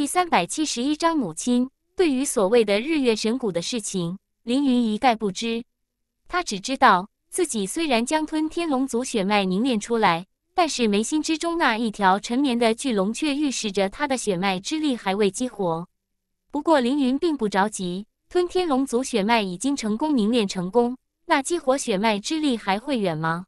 第三百七十一章，母亲对于所谓的日月神谷的事情，凌云一概不知。他只知道，自己虽然将吞天龙族血脉凝练出来，但是眉心之中那一条沉眠的巨龙，却预示着他的血脉之力还未激活。不过，凌云并不着急，吞天龙族血脉已经成功凝练成功，那激活血脉之力还会远吗？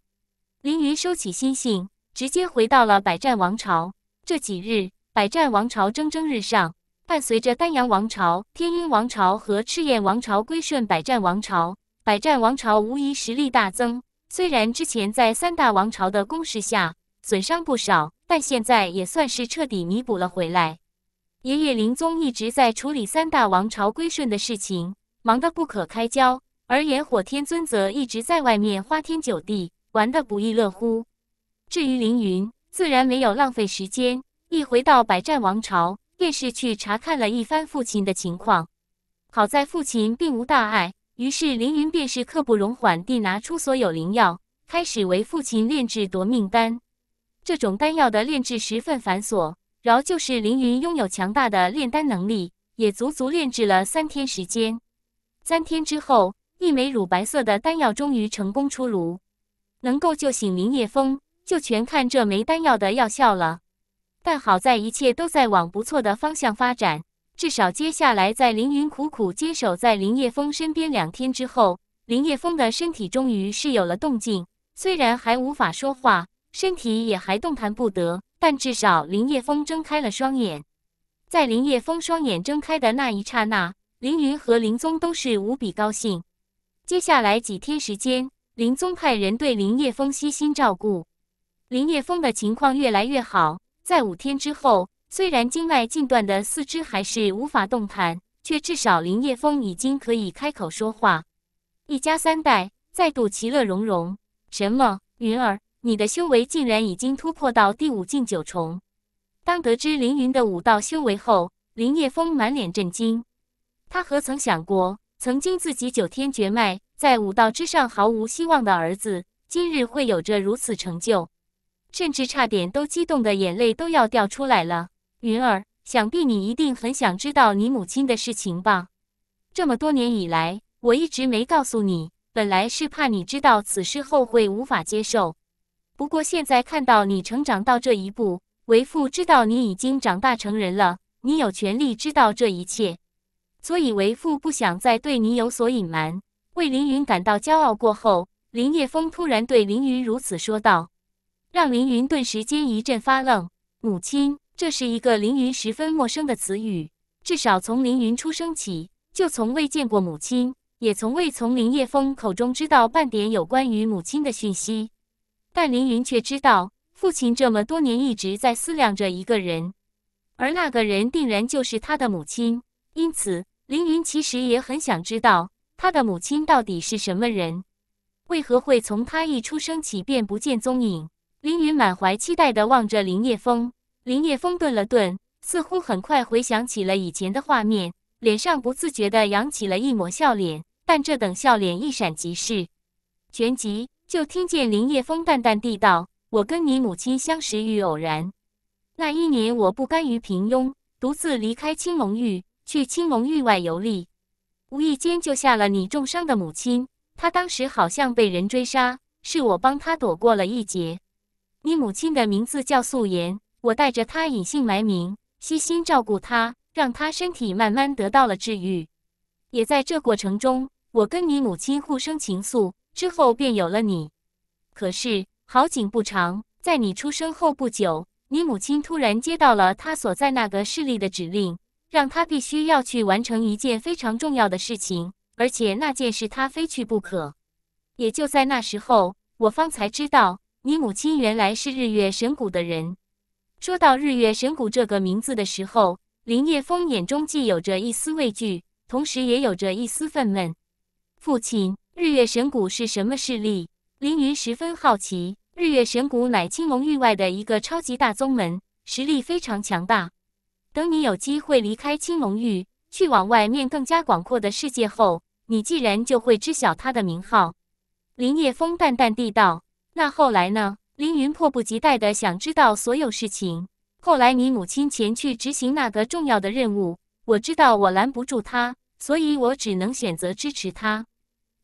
凌云收起心性，直接回到了百战王朝。这几日。百战王朝蒸蒸日上，伴随着丹阳王朝、天鹰王朝和赤焰王朝归顺百战王朝，百战王朝无疑实力大增。虽然之前在三大王朝的攻势下损伤不少，但现在也算是彻底弥补了回来。爷爷林宗一直在处理三大王朝归顺的事情，忙得不可开交；而炎火天尊则一直在外面花天酒地，玩得不亦乐乎。至于凌云，自然没有浪费时间。一回到百战王朝，便是去查看了一番父亲的情况。好在父亲并无大碍，于是凌云便是刻不容缓地拿出所有灵药，开始为父亲炼制夺命丹。这种丹药的炼制十分繁琐，饶就是凌云拥有强大的炼丹能力，也足足炼制了三天时间。三天之后，一枚乳白色的丹药终于成功出炉。能够救醒林叶枫，就全看这枚丹药的药效了。但好在一切都在往不错的方向发展，至少接下来在凌云苦苦坚守在林叶峰身边两天之后，林叶峰的身体终于是有了动静。虽然还无法说话，身体也还动弹不得，但至少林叶峰睁开了双眼。在林叶峰双眼睁开的那一刹那，凌云和林宗都是无比高兴。接下来几天时间，林宗派人对林叶峰悉心照顾，林叶峰的情况越来越好。在五天之后，虽然经脉尽断的四肢还是无法动弹，却至少林叶峰已经可以开口说话。一家三代再度其乐融融。什么？云儿，你的修为竟然已经突破到第五境九重？当得知凌云的武道修为后，林叶峰满脸震惊。他何曾想过，曾经自己九天绝脉，在武道之上毫无希望的儿子，今日会有着如此成就？甚至差点都激动的眼泪都要掉出来了。云儿，想必你一定很想知道你母亲的事情吧？这么多年以来，我一直没告诉你，本来是怕你知道此事后会无法接受。不过现在看到你成长到这一步，为父知道你已经长大成人了，你有权利知道这一切。所以为父不想再对你有所隐瞒。为凌云感到骄傲过后，林叶峰突然对凌云如此说道。让凌云顿时间一阵发愣。母亲，这是一个凌云十分陌生的词语。至少从凌云出生起，就从未见过母亲，也从未从林叶枫口中知道半点有关于母亲的讯息。但凌云却知道，父亲这么多年一直在思量着一个人，而那个人定然就是他的母亲。因此，凌云其实也很想知道他的母亲到底是什么人，为何会从他一出生起便不见踪影。林云满怀期待地望着林叶峰。林叶峰顿了顿，似乎很快回想起了以前的画面，脸上不自觉地扬起了一抹笑脸。但这等笑脸一闪即逝，旋即就听见林叶峰淡淡地道：“我跟你母亲相识于偶然。那一年，我不甘于平庸，独自离开青龙域，去青龙域外游历，无意间救下了你重伤的母亲。她当时好像被人追杀，是我帮她躲过了一劫。”你母亲的名字叫素颜，我带着她隐姓埋名，悉心照顾她，让她身体慢慢得到了治愈。也在这过程中，我跟你母亲互生情愫，之后便有了你。可是好景不长，在你出生后不久，你母亲突然接到了她所在那个势力的指令，让她必须要去完成一件非常重要的事情，而且那件事她非去不可。也就在那时候，我方才知道。你母亲原来是日月神谷的人。说到日月神谷这个名字的时候，林叶风眼中既有着一丝畏惧，同时也有着一丝愤懑。父亲，日月神谷是什么势力？凌云十分好奇。日月神谷乃青龙域外的一个超级大宗门，实力非常强大。等你有机会离开青龙域，去往外面更加广阔的世界后，你既然就会知晓他的名号。林叶风淡淡地道。那后来呢？凌云迫不及待的想知道所有事情。后来你母亲前去执行那个重要的任务，我知道我拦不住她，所以我只能选择支持她。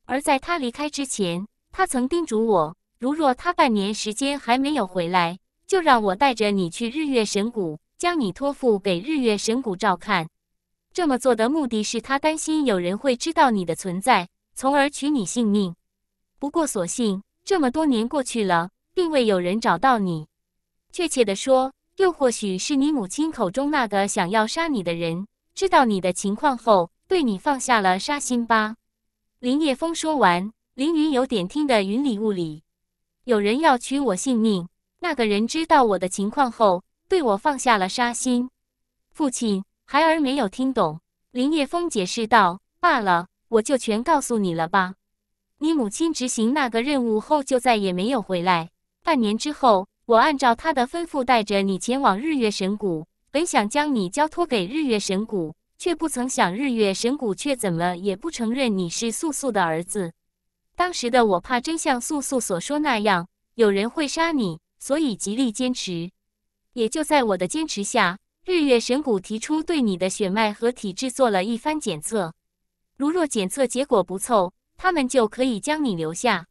而在她离开之前，她曾叮嘱我，如若她半年时间还没有回来，就让我带着你去日月神谷，将你托付给日月神谷照看。这么做的目的是他担心有人会知道你的存在，从而取你性命。不过所幸。这么多年过去了，并未有人找到你。确切地说，又或许是你母亲口中那个想要杀你的人，知道你的情况后，对你放下了杀心吧？林叶风说完，林云有点听得云里雾里。有人要取我性命，那个人知道我的情况后，对我放下了杀心。父亲，孩儿没有听懂。林叶风解释道：“罢了，我就全告诉你了吧。”你母亲执行那个任务后就再也没有回来。半年之后，我按照她的吩咐带着你前往日月神谷，本想将你交托给日月神谷，却不曾想日月神谷却怎么也不承认你是素素的儿子。当时的我怕真像素素所说那样，有人会杀你，所以极力坚持。也就在我的坚持下，日月神谷提出对你的血脉和体质做了一番检测，如若检测结果不凑。他们就可以将你留下，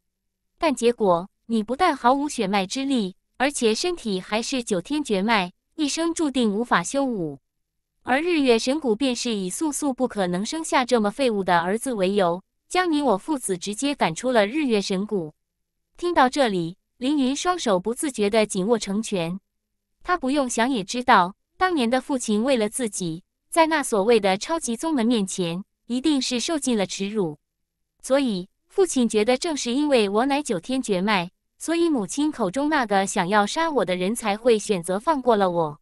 但结果你不但毫无血脉之力，而且身体还是九天绝脉，一生注定无法修武。而日月神谷便是以素素不可能生下这么废物的儿子为由，将你我父子直接赶出了日月神谷。听到这里，凌云双手不自觉地紧握成拳。他不用想也知道，当年的父亲为了自己，在那所谓的超级宗门面前，一定是受尽了耻辱。所以，父亲觉得，正是因为我乃九天绝脉，所以母亲口中那个想要杀我的人才会选择放过了我。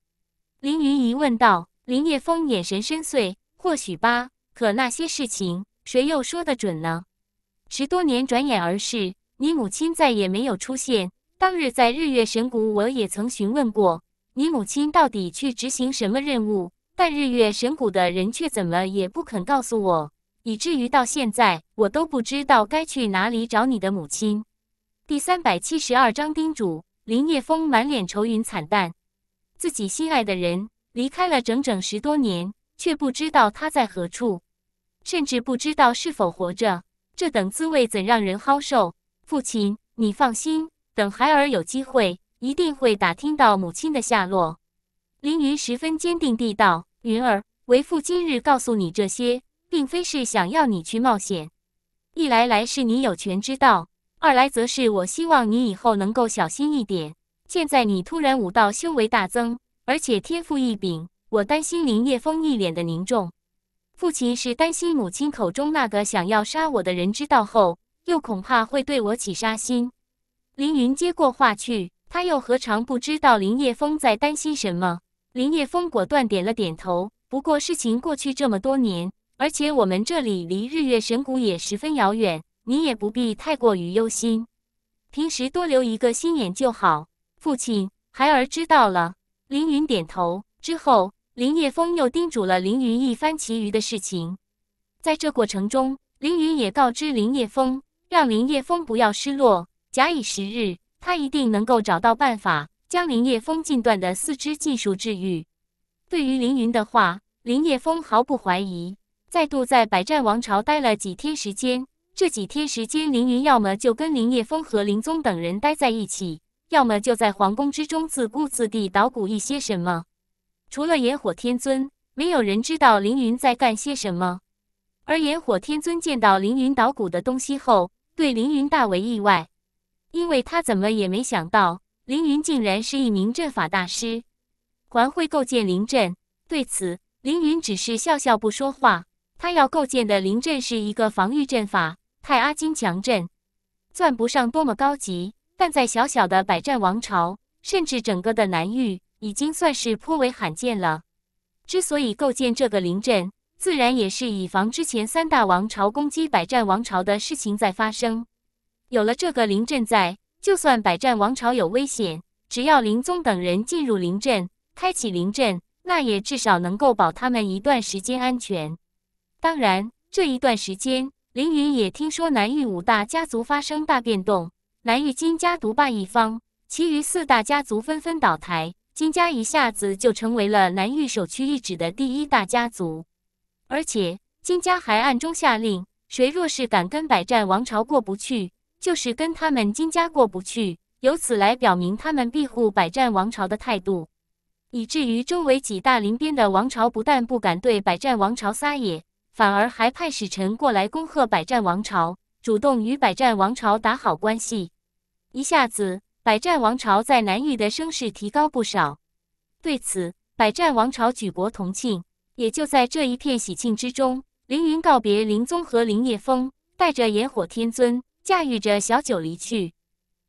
凌云疑问道：“林叶风眼神深邃，或许吧。可那些事情，谁又说得准呢？”十多年转眼而逝，你母亲再也没有出现。当日在日月神谷，我也曾询问过你母亲到底去执行什么任务，但日月神谷的人却怎么也不肯告诉我。以至于到现在，我都不知道该去哪里找你的母亲。第三百七十二章叮嘱。林叶风满脸愁云惨淡，自己心爱的人离开了整整十多年，却不知道他在何处，甚至不知道是否活着，这等滋味怎让人好受？父亲，你放心，等孩儿有机会，一定会打听到母亲的下落。凌云十分坚定地道：“云儿，为父今日告诉你这些。”并非是想要你去冒险，一来来是你有权知道，二来则是我希望你以后能够小心一点。现在你突然武道修为大增，而且天赋异禀，我担心林叶风一脸的凝重。父亲是担心母亲口中那个想要杀我的人知道后，又恐怕会对我起杀心。凌云接过话去，他又何尝不知道林叶风在担心什么？林叶风果断点了点头。不过事情过去这么多年。而且我们这里离日月神谷也十分遥远，你也不必太过于忧心。平时多留一个心眼就好。父亲，孩儿知道了。凌云点头之后，林叶风又叮嘱了凌云一番其余的事情。在这过程中，凌云也告知林叶风，让林叶风不要失落。假以时日，他一定能够找到办法将林叶风近断的四肢技术治愈。对于凌云的话，林叶风毫不怀疑。再度在百战王朝待了几天时间，这几天时间，凌云要么就跟林叶枫和林宗等人待在一起，要么就在皇宫之中自顾自地捣鼓一些什么。除了炎火天尊，没有人知道凌云在干些什么。而炎火天尊见到凌云捣鼓的东西后，对凌云大为意外，因为他怎么也没想到凌云竟然是一名阵法大师，还会构建灵阵。对此，凌云只是笑笑不说话。他要构建的灵阵是一个防御阵法——太阿金强阵，算不上多么高级，但在小小的百战王朝，甚至整个的南域，已经算是颇为罕见了。之所以构建这个灵阵，自然也是以防之前三大王朝攻击百战王朝的事情在发生。有了这个灵阵在，就算百战王朝有危险，只要林宗等人进入灵阵，开启灵阵，那也至少能够保他们一段时间安全。当然，这一段时间，凌云也听说南域五大家族发生大变动，南域金家独霸一方，其余四大家族纷纷倒台，金家一下子就成为了南域首屈一指的第一大家族。而且，金家还暗中下令，谁若是敢跟百战王朝过不去，就是跟他们金家过不去，由此来表明他们庇护百战王朝的态度。以至于周围几大邻边的王朝不但不敢对百战王朝撒野。反而还派使臣过来恭贺百战王朝，主动与百战王朝打好关系。一下子，百战王朝在南域的声势提高不少。对此，百战王朝举国同庆。也就在这一片喜庆之中，凌云告别林宗和林叶风，带着炎火天尊，驾驭着小九离去。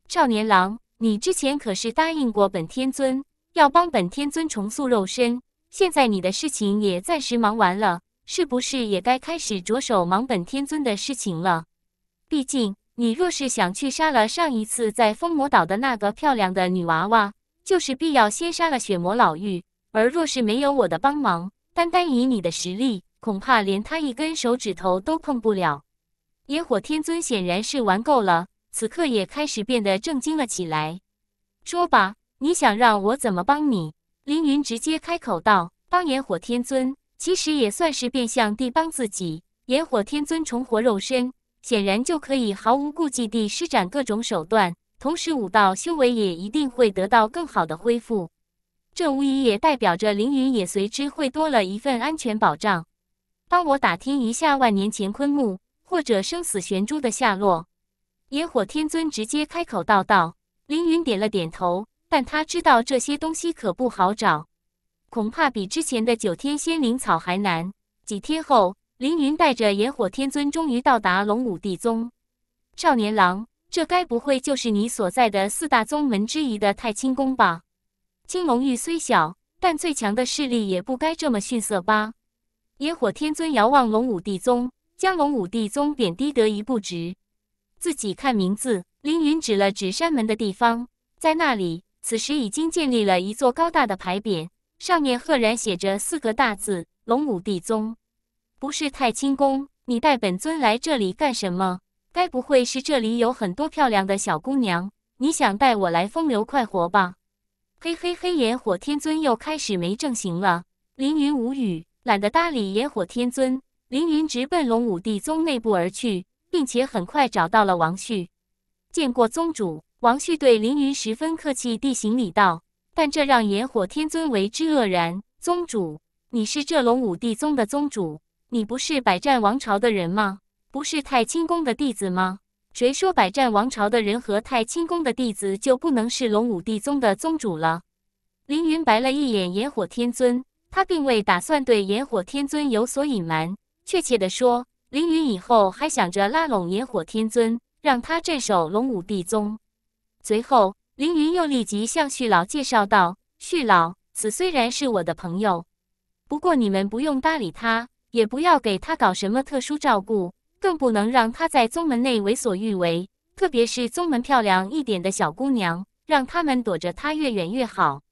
少年郎，你之前可是答应过本天尊，要帮本天尊重塑肉身。现在你的事情也暂时忙完了。是不是也该开始着手忙本天尊的事情了？毕竟你若是想去杀了上一次在风魔岛的那个漂亮的女娃娃，就是必要先杀了血魔老妪。而若是没有我的帮忙，单单以你的实力，恐怕连他一根手指头都碰不了。野火天尊显然是玩够了，此刻也开始变得震惊了起来。说吧，你想让我怎么帮你？凌云直接开口道：“帮野火天尊。”其实也算是变相地帮自己。炎火天尊重活肉身，显然就可以毫无顾忌地施展各种手段，同时武道修为也一定会得到更好的恢复。这无疑也代表着凌云也随之会多了一份安全保障。帮我打听一下万年乾坤木或者生死玄珠的下落。野火天尊直接开口道道。凌云点了点头，但他知道这些东西可不好找。恐怕比之前的九天仙灵草还难。几天后，凌云带着野火天尊终于到达龙武帝宗。少年郎，这该不会就是你所在的四大宗门之一的太清宫吧？青龙域虽小，但最强的势力也不该这么逊色吧？野火天尊遥望龙武帝宗，将龙武帝宗贬低得一不值。自己看名字，凌云指了指山门的地方，在那里，此时已经建立了一座高大的牌匾。上面赫然写着四个大字：“龙武帝宗”，不是太清宫？你带本尊来这里干什么？该不会是这里有很多漂亮的小姑娘，你想带我来风流快活吧？嘿嘿嘿！炎火天尊又开始没正形了。凌云无语，懒得搭理炎火天尊。凌云直奔龙武帝宗内部而去，并且很快找到了王旭。见过宗主，王旭对凌云十分客气地行礼道。但这让炎火天尊为之愕然。宗主，你是这龙武帝宗的宗主，你不是百战王朝的人吗？不是太清宫的弟子吗？谁说百战王朝的人和太清宫的弟子就不能是龙武帝宗的宗主了？凌云白了一眼炎火天尊，他并未打算对炎火天尊有所隐瞒。确切地说，凌云以后还想着拉拢炎火天尊，让他镇守龙武帝宗。随后。凌云又立即向旭老介绍道：“旭老，此虽然是我的朋友，不过你们不用搭理他，也不要给他搞什么特殊照顾，更不能让他在宗门内为所欲为。特别是宗门漂亮一点的小姑娘，让他们躲着他越远越好。”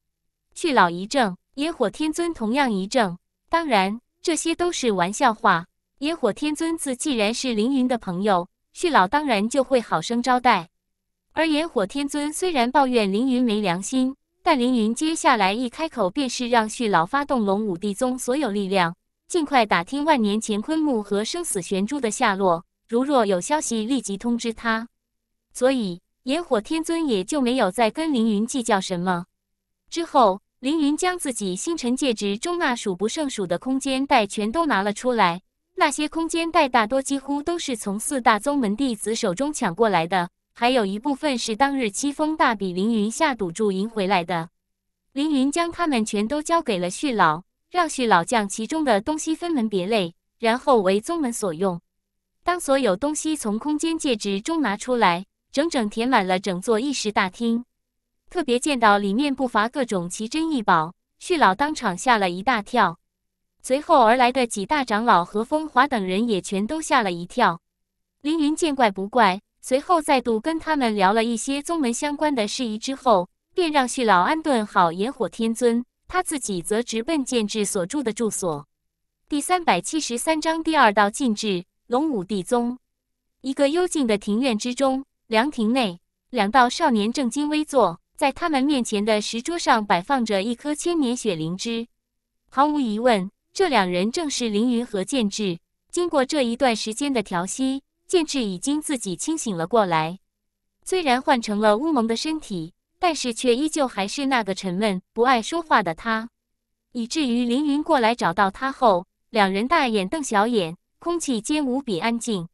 旭老一怔，野火天尊同样一怔。当然，这些都是玩笑话。野火天尊，自既然是凌云的朋友，旭老当然就会好生招待。而炎火天尊虽然抱怨凌云没良心，但凌云接下来一开口便是让旭老发动龙武帝宗所有力量，尽快打听万年乾坤木和生死玄珠的下落，如若有消息立即通知他。所以炎火天尊也就没有再跟凌云计较什么。之后，凌云将自己星辰戒指中那数不胜数的空间袋全都拿了出来，那些空间袋大多几乎都是从四大宗门弟子手中抢过来的。还有一部分是当日七风大比凌云下赌注赢回来的，凌云将他们全都交给了旭老，让旭老将其中的东西分门别类，然后为宗门所用。当所有东西从空间戒指中拿出来，整整填满了整座议事大厅。特别见到里面不乏各种奇珍异宝，旭老当场吓了一大跳。随后而来的几大长老和风华等人也全都吓了一跳。凌云见怪不怪。随后再度跟他们聊了一些宗门相关的事宜之后，便让旭老安顿好炎火天尊，他自己则直奔剑志所住的住所。第三百七十三章第二道禁制：龙武帝宗。一个幽静的庭院之中，凉亭内，两道少年正襟危坐，在他们面前的石桌上摆放着一颗千年雪灵芝。毫无疑问，这两人正是凌云和剑志。经过这一段时间的调息。剑赤已经自己清醒了过来，虽然换成了乌蒙的身体，但是却依旧还是那个沉闷不爱说话的他，以至于凌云过来找到他后，两人大眼瞪小眼，空气间无比安静。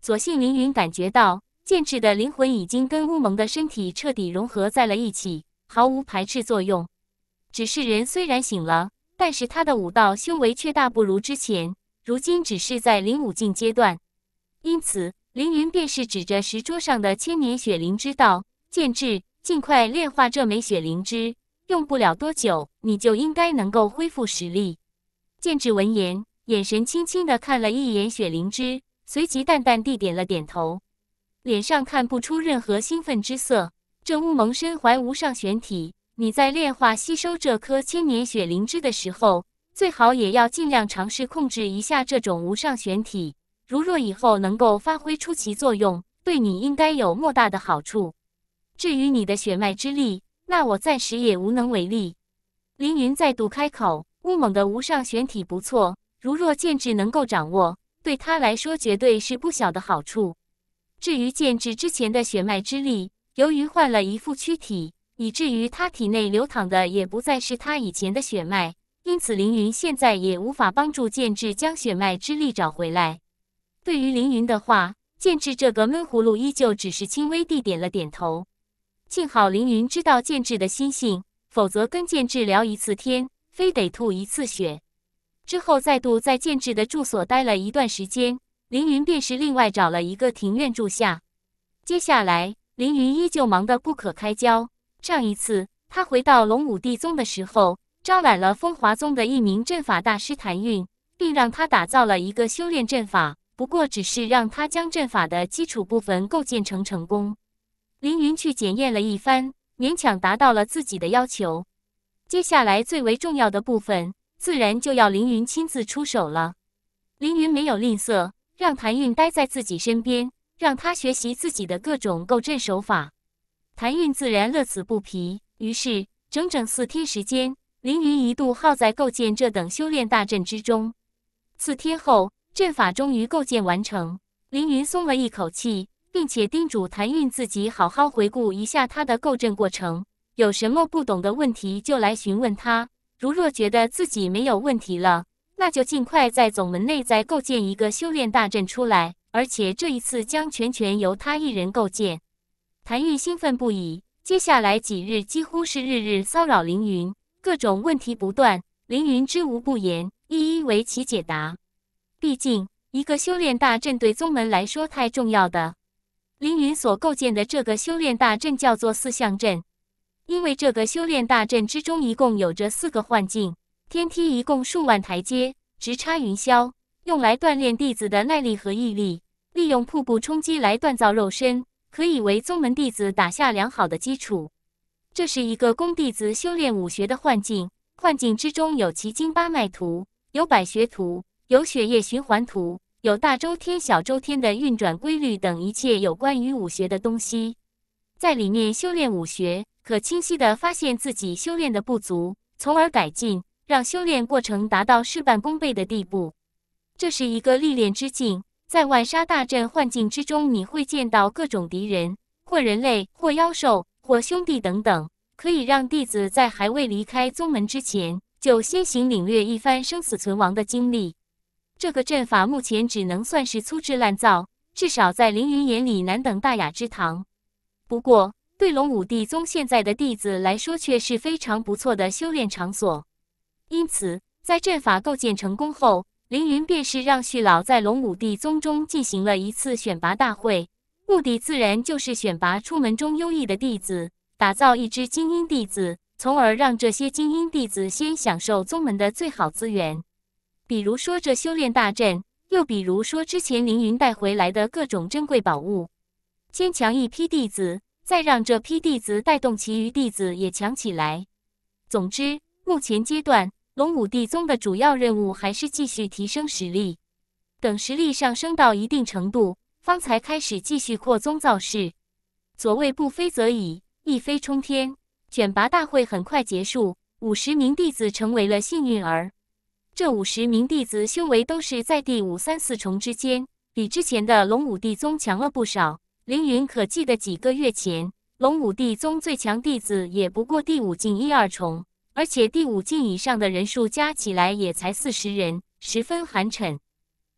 所幸凌云感觉到剑赤的灵魂已经跟乌蒙的身体彻底融合在了一起，毫无排斥作用。只是人虽然醒了，但是他的武道修为却大不如之前，如今只是在灵武境阶段。因此，凌云便是指着石桌上的千年雪灵芝道：“剑志，尽快炼化这枚雪灵芝，用不了多久，你就应该能够恢复实力。”剑志闻言，眼神轻轻的看了一眼雪灵芝，随即淡淡地点了点头，脸上看不出任何兴奋之色。这乌蒙身怀无上玄体，你在炼化吸收这颗千年雪灵芝的时候，最好也要尽量尝试控制一下这种无上玄体。如若以后能够发挥出其作用，对你应该有莫大的好处。至于你的血脉之力，那我暂时也无能为力。凌云再度开口，乌猛的无上玄体不错，如若剑智能够掌握，对他来说绝对是不小的好处。至于剑智之前的血脉之力，由于换了一副躯体，以至于他体内流淌的也不再是他以前的血脉，因此凌云现在也无法帮助剑智将血脉之力找回来。对于凌云的话，剑智这个闷葫芦依旧只是轻微地点了点头。幸好凌云知道剑智的心性，否则跟剑智聊一次天，非得吐一次血。之后再度在剑智的住所待了一段时间，凌云便是另外找了一个庭院住下。接下来，凌云依旧忙得不可开交。上一次他回到龙武帝宗的时候，招揽了风华宗的一名阵法大师谭运，并让他打造了一个修炼阵法。不过，只是让他将阵法的基础部分构建成成功。凌云去检验了一番，勉强达到了自己的要求。接下来最为重要的部分，自然就要凌云亲自出手了。凌云没有吝啬，让谭韵待在自己身边，让他学习自己的各种构阵手法。谭韵自然乐此不疲。于是，整整四天时间，凌云一度耗在构建这等修炼大阵之中。四天后。阵法终于构建完成，凌云松了一口气，并且叮嘱谭韵自己好好回顾一下他的构阵过程，有什么不懂的问题就来询问他。如若觉得自己没有问题了，那就尽快在总门内再构建一个修炼大阵出来，而且这一次将全权由他一人构建。谭运兴奋不已，接下来几日几乎是日日骚扰凌云，各种问题不断，凌云知无不言，一一为其解答。毕竟，一个修炼大阵对宗门来说太重要了。凌云所构建的这个修炼大阵叫做四象阵，因为这个修炼大阵之中一共有着四个幻境，天梯一共数万台阶，直插云霄，用来锻炼弟子的耐力和毅力。利用瀑布冲击来锻造肉身，可以为宗门弟子打下良好的基础。这是一个供弟子修炼武学的幻境，幻境之中有奇经八脉图，有百学图。有血液循环图，有大周天、小周天的运转规律等一切有关于武学的东西，在里面修炼武学，可清晰地发现自己修炼的不足，从而改进，让修炼过程达到事半功倍的地步。这是一个历练之境，在万杀大阵幻境之中，你会见到各种敌人，或人类，或妖兽，或兄弟等等，可以让弟子在还未离开宗门之前，就先行领略一番生死存亡的经历。这个阵法目前只能算是粗制滥造，至少在凌云眼里难等大雅之堂。不过，对龙武帝宗现在的弟子来说，却是非常不错的修炼场所。因此，在阵法构建成功后，凌云便是让旭老在龙武帝宗中进行了一次选拔大会，目的自然就是选拔出门中优异的弟子，打造一支精英弟子，从而让这些精英弟子先享受宗门的最好资源。比如说这修炼大阵，又比如说之前凌云带回来的各种珍贵宝物，先强一批弟子，再让这批弟子带动其余弟子也强起来。总之，目前阶段，龙武帝宗的主要任务还是继续提升实力，等实力上升到一定程度，方才开始继续扩宗造势。所谓不飞则已，一飞冲天。选拔大会很快结束，五十名弟子成为了幸运儿。这五十名弟子修为都是在第五三四重之间，比之前的龙武帝宗强了不少。凌云可记得几个月前，龙武帝宗最强弟子也不过第五境一二重，而且第五境以上的人数加起来也才四十人，十分寒碜。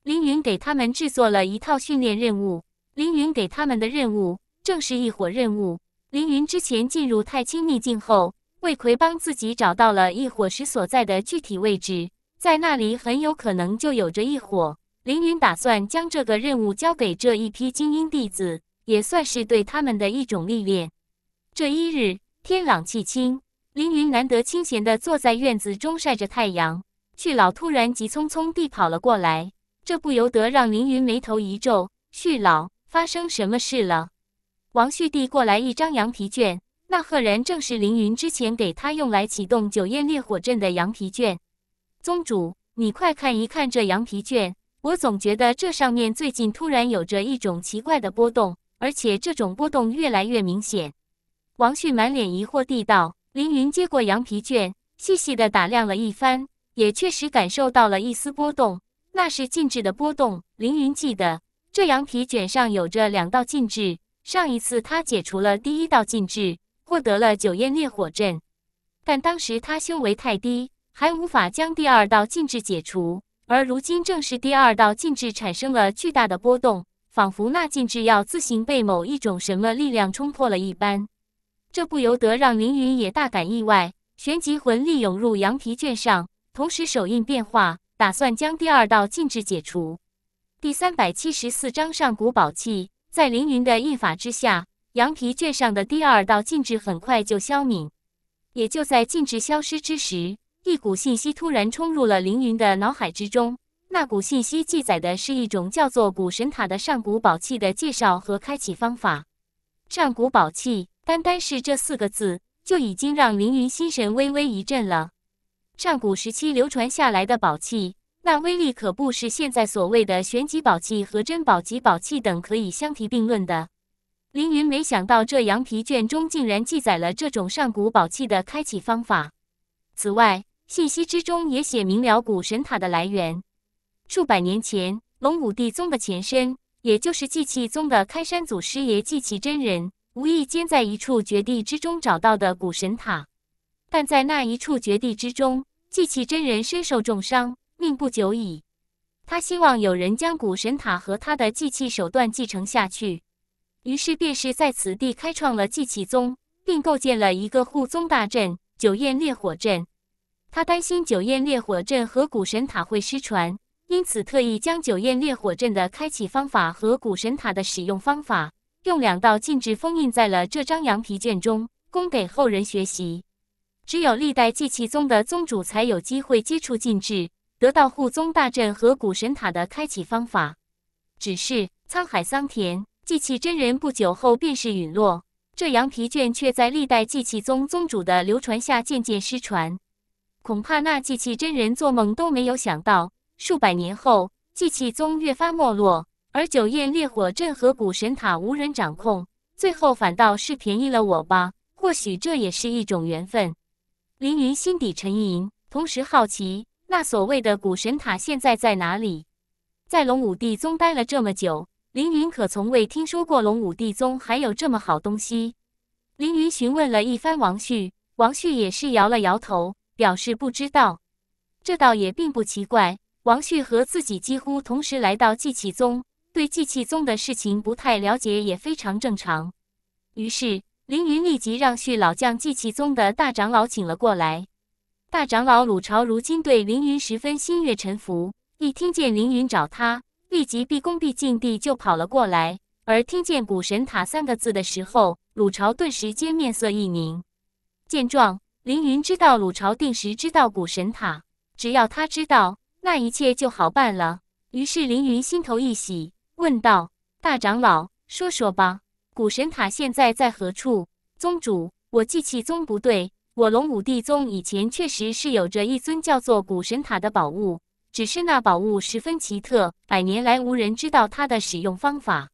凌云给他们制作了一套训练任务。凌云给他们的任务，正是一伙任务。凌云之前进入太清秘境后，魏奎帮自己找到了一伙石所在的具体位置。在那里很有可能就有着一伙。凌云打算将这个任务交给这一批精英弟子，也算是对他们的一种历练。这一日，天朗气清，凌云难得清闲地坐在院子中晒着太阳。旭老突然急匆匆地跑了过来，这不由得让凌云眉头一皱。旭老，发生什么事了？王旭递过来一张羊皮卷，那赫然正是凌云之前给他用来启动九焰烈火阵的羊皮卷。宗主，你快看一看这羊皮卷，我总觉得这上面最近突然有着一种奇怪的波动，而且这种波动越来越明显。王旭满脸疑惑地道。凌云接过羊皮卷，细细地打量了一番，也确实感受到了一丝波动，那是禁制的波动。凌云记得这羊皮卷上有着两道禁制，上一次他解除了第一道禁制，获得了九焰烈火阵，但当时他修为太低。还无法将第二道禁制解除，而如今正是第二道禁制产生了巨大的波动，仿佛那禁制要自行被某一种什么力量冲破了一般。这不由得让凌云也大感意外。旋即，魂力涌入羊皮卷上，同时手印变化，打算将第二道禁制解除。第三百七十四章上古宝器，在凌云的印法之下，羊皮卷上的第二道禁制很快就消泯。也就在禁制消失之时。一股信息突然冲入了凌云的脑海之中，那股信息记载的是一种叫做古神塔的上古宝器的介绍和开启方法。上古宝器，单单是这四个字就已经让凌云心神微微一震了。上古时期流传下来的宝器，那威力可不是现在所谓的玄级宝器和珍宝级宝器等可以相提并论的。凌云没想到，这羊皮卷中竟然记载了这种上古宝器的开启方法。此外，信息之中也写明了古神塔的来源。数百年前，龙武帝宗的前身，也就是祭器宗的开山祖师爷祭器真人，无意间在一处绝地之中找到的古神塔。但在那一处绝地之中，祭器真人身受重伤，命不久矣。他希望有人将古神塔和他的祭器手段继承下去，于是便是在此地开创了祭器宗，并构建了一个护宗大阵——九焰烈火阵。他担心九焰烈火阵和古神塔会失传，因此特意将九焰烈火阵的开启方法和古神塔的使用方法，用两道禁制封印在了这张羊皮卷中，供给后人学习。只有历代祭器宗的宗主才有机会接触禁制，得到护宗大阵和古神塔的开启方法。只是沧海桑田，祭器真人不久后便是陨落，这羊皮卷却在历代祭器宗宗主的流传下渐渐失传。恐怕那祭器真人做梦都没有想到，数百年后祭器宗越发没落，而九焰烈火阵和古神塔无人掌控，最后反倒是便宜了我吧。或许这也是一种缘分。凌云心底沉吟，同时好奇，那所谓的古神塔现在在哪里？在龙武帝宗待了这么久，凌云可从未听说过龙武帝宗还有这么好东西。凌云询问了一番王旭，王旭也是摇了摇头。表示不知道，这倒也并不奇怪。王旭和自己几乎同时来到祭器宗，对祭器宗的事情不太了解，也非常正常。于是凌云立即让旭老将祭器宗的大长老请了过来。大长老鲁朝如今对凌云十分心悦诚服，一听见凌云找他，立即毕恭毕敬地就跑了过来。而听见“古神塔”三个字的时候，鲁朝顿时间面色一凝，见状。凌云知道鲁朝定时知道古神塔，只要他知道，那一切就好办了。于是凌云心头一喜，问道：“大长老，说说吧，古神塔现在在何处？”宗主，我记起宗不对，我龙武帝宗以前确实是有着一尊叫做古神塔的宝物，只是那宝物十分奇特，百年来无人知道它的使用方法。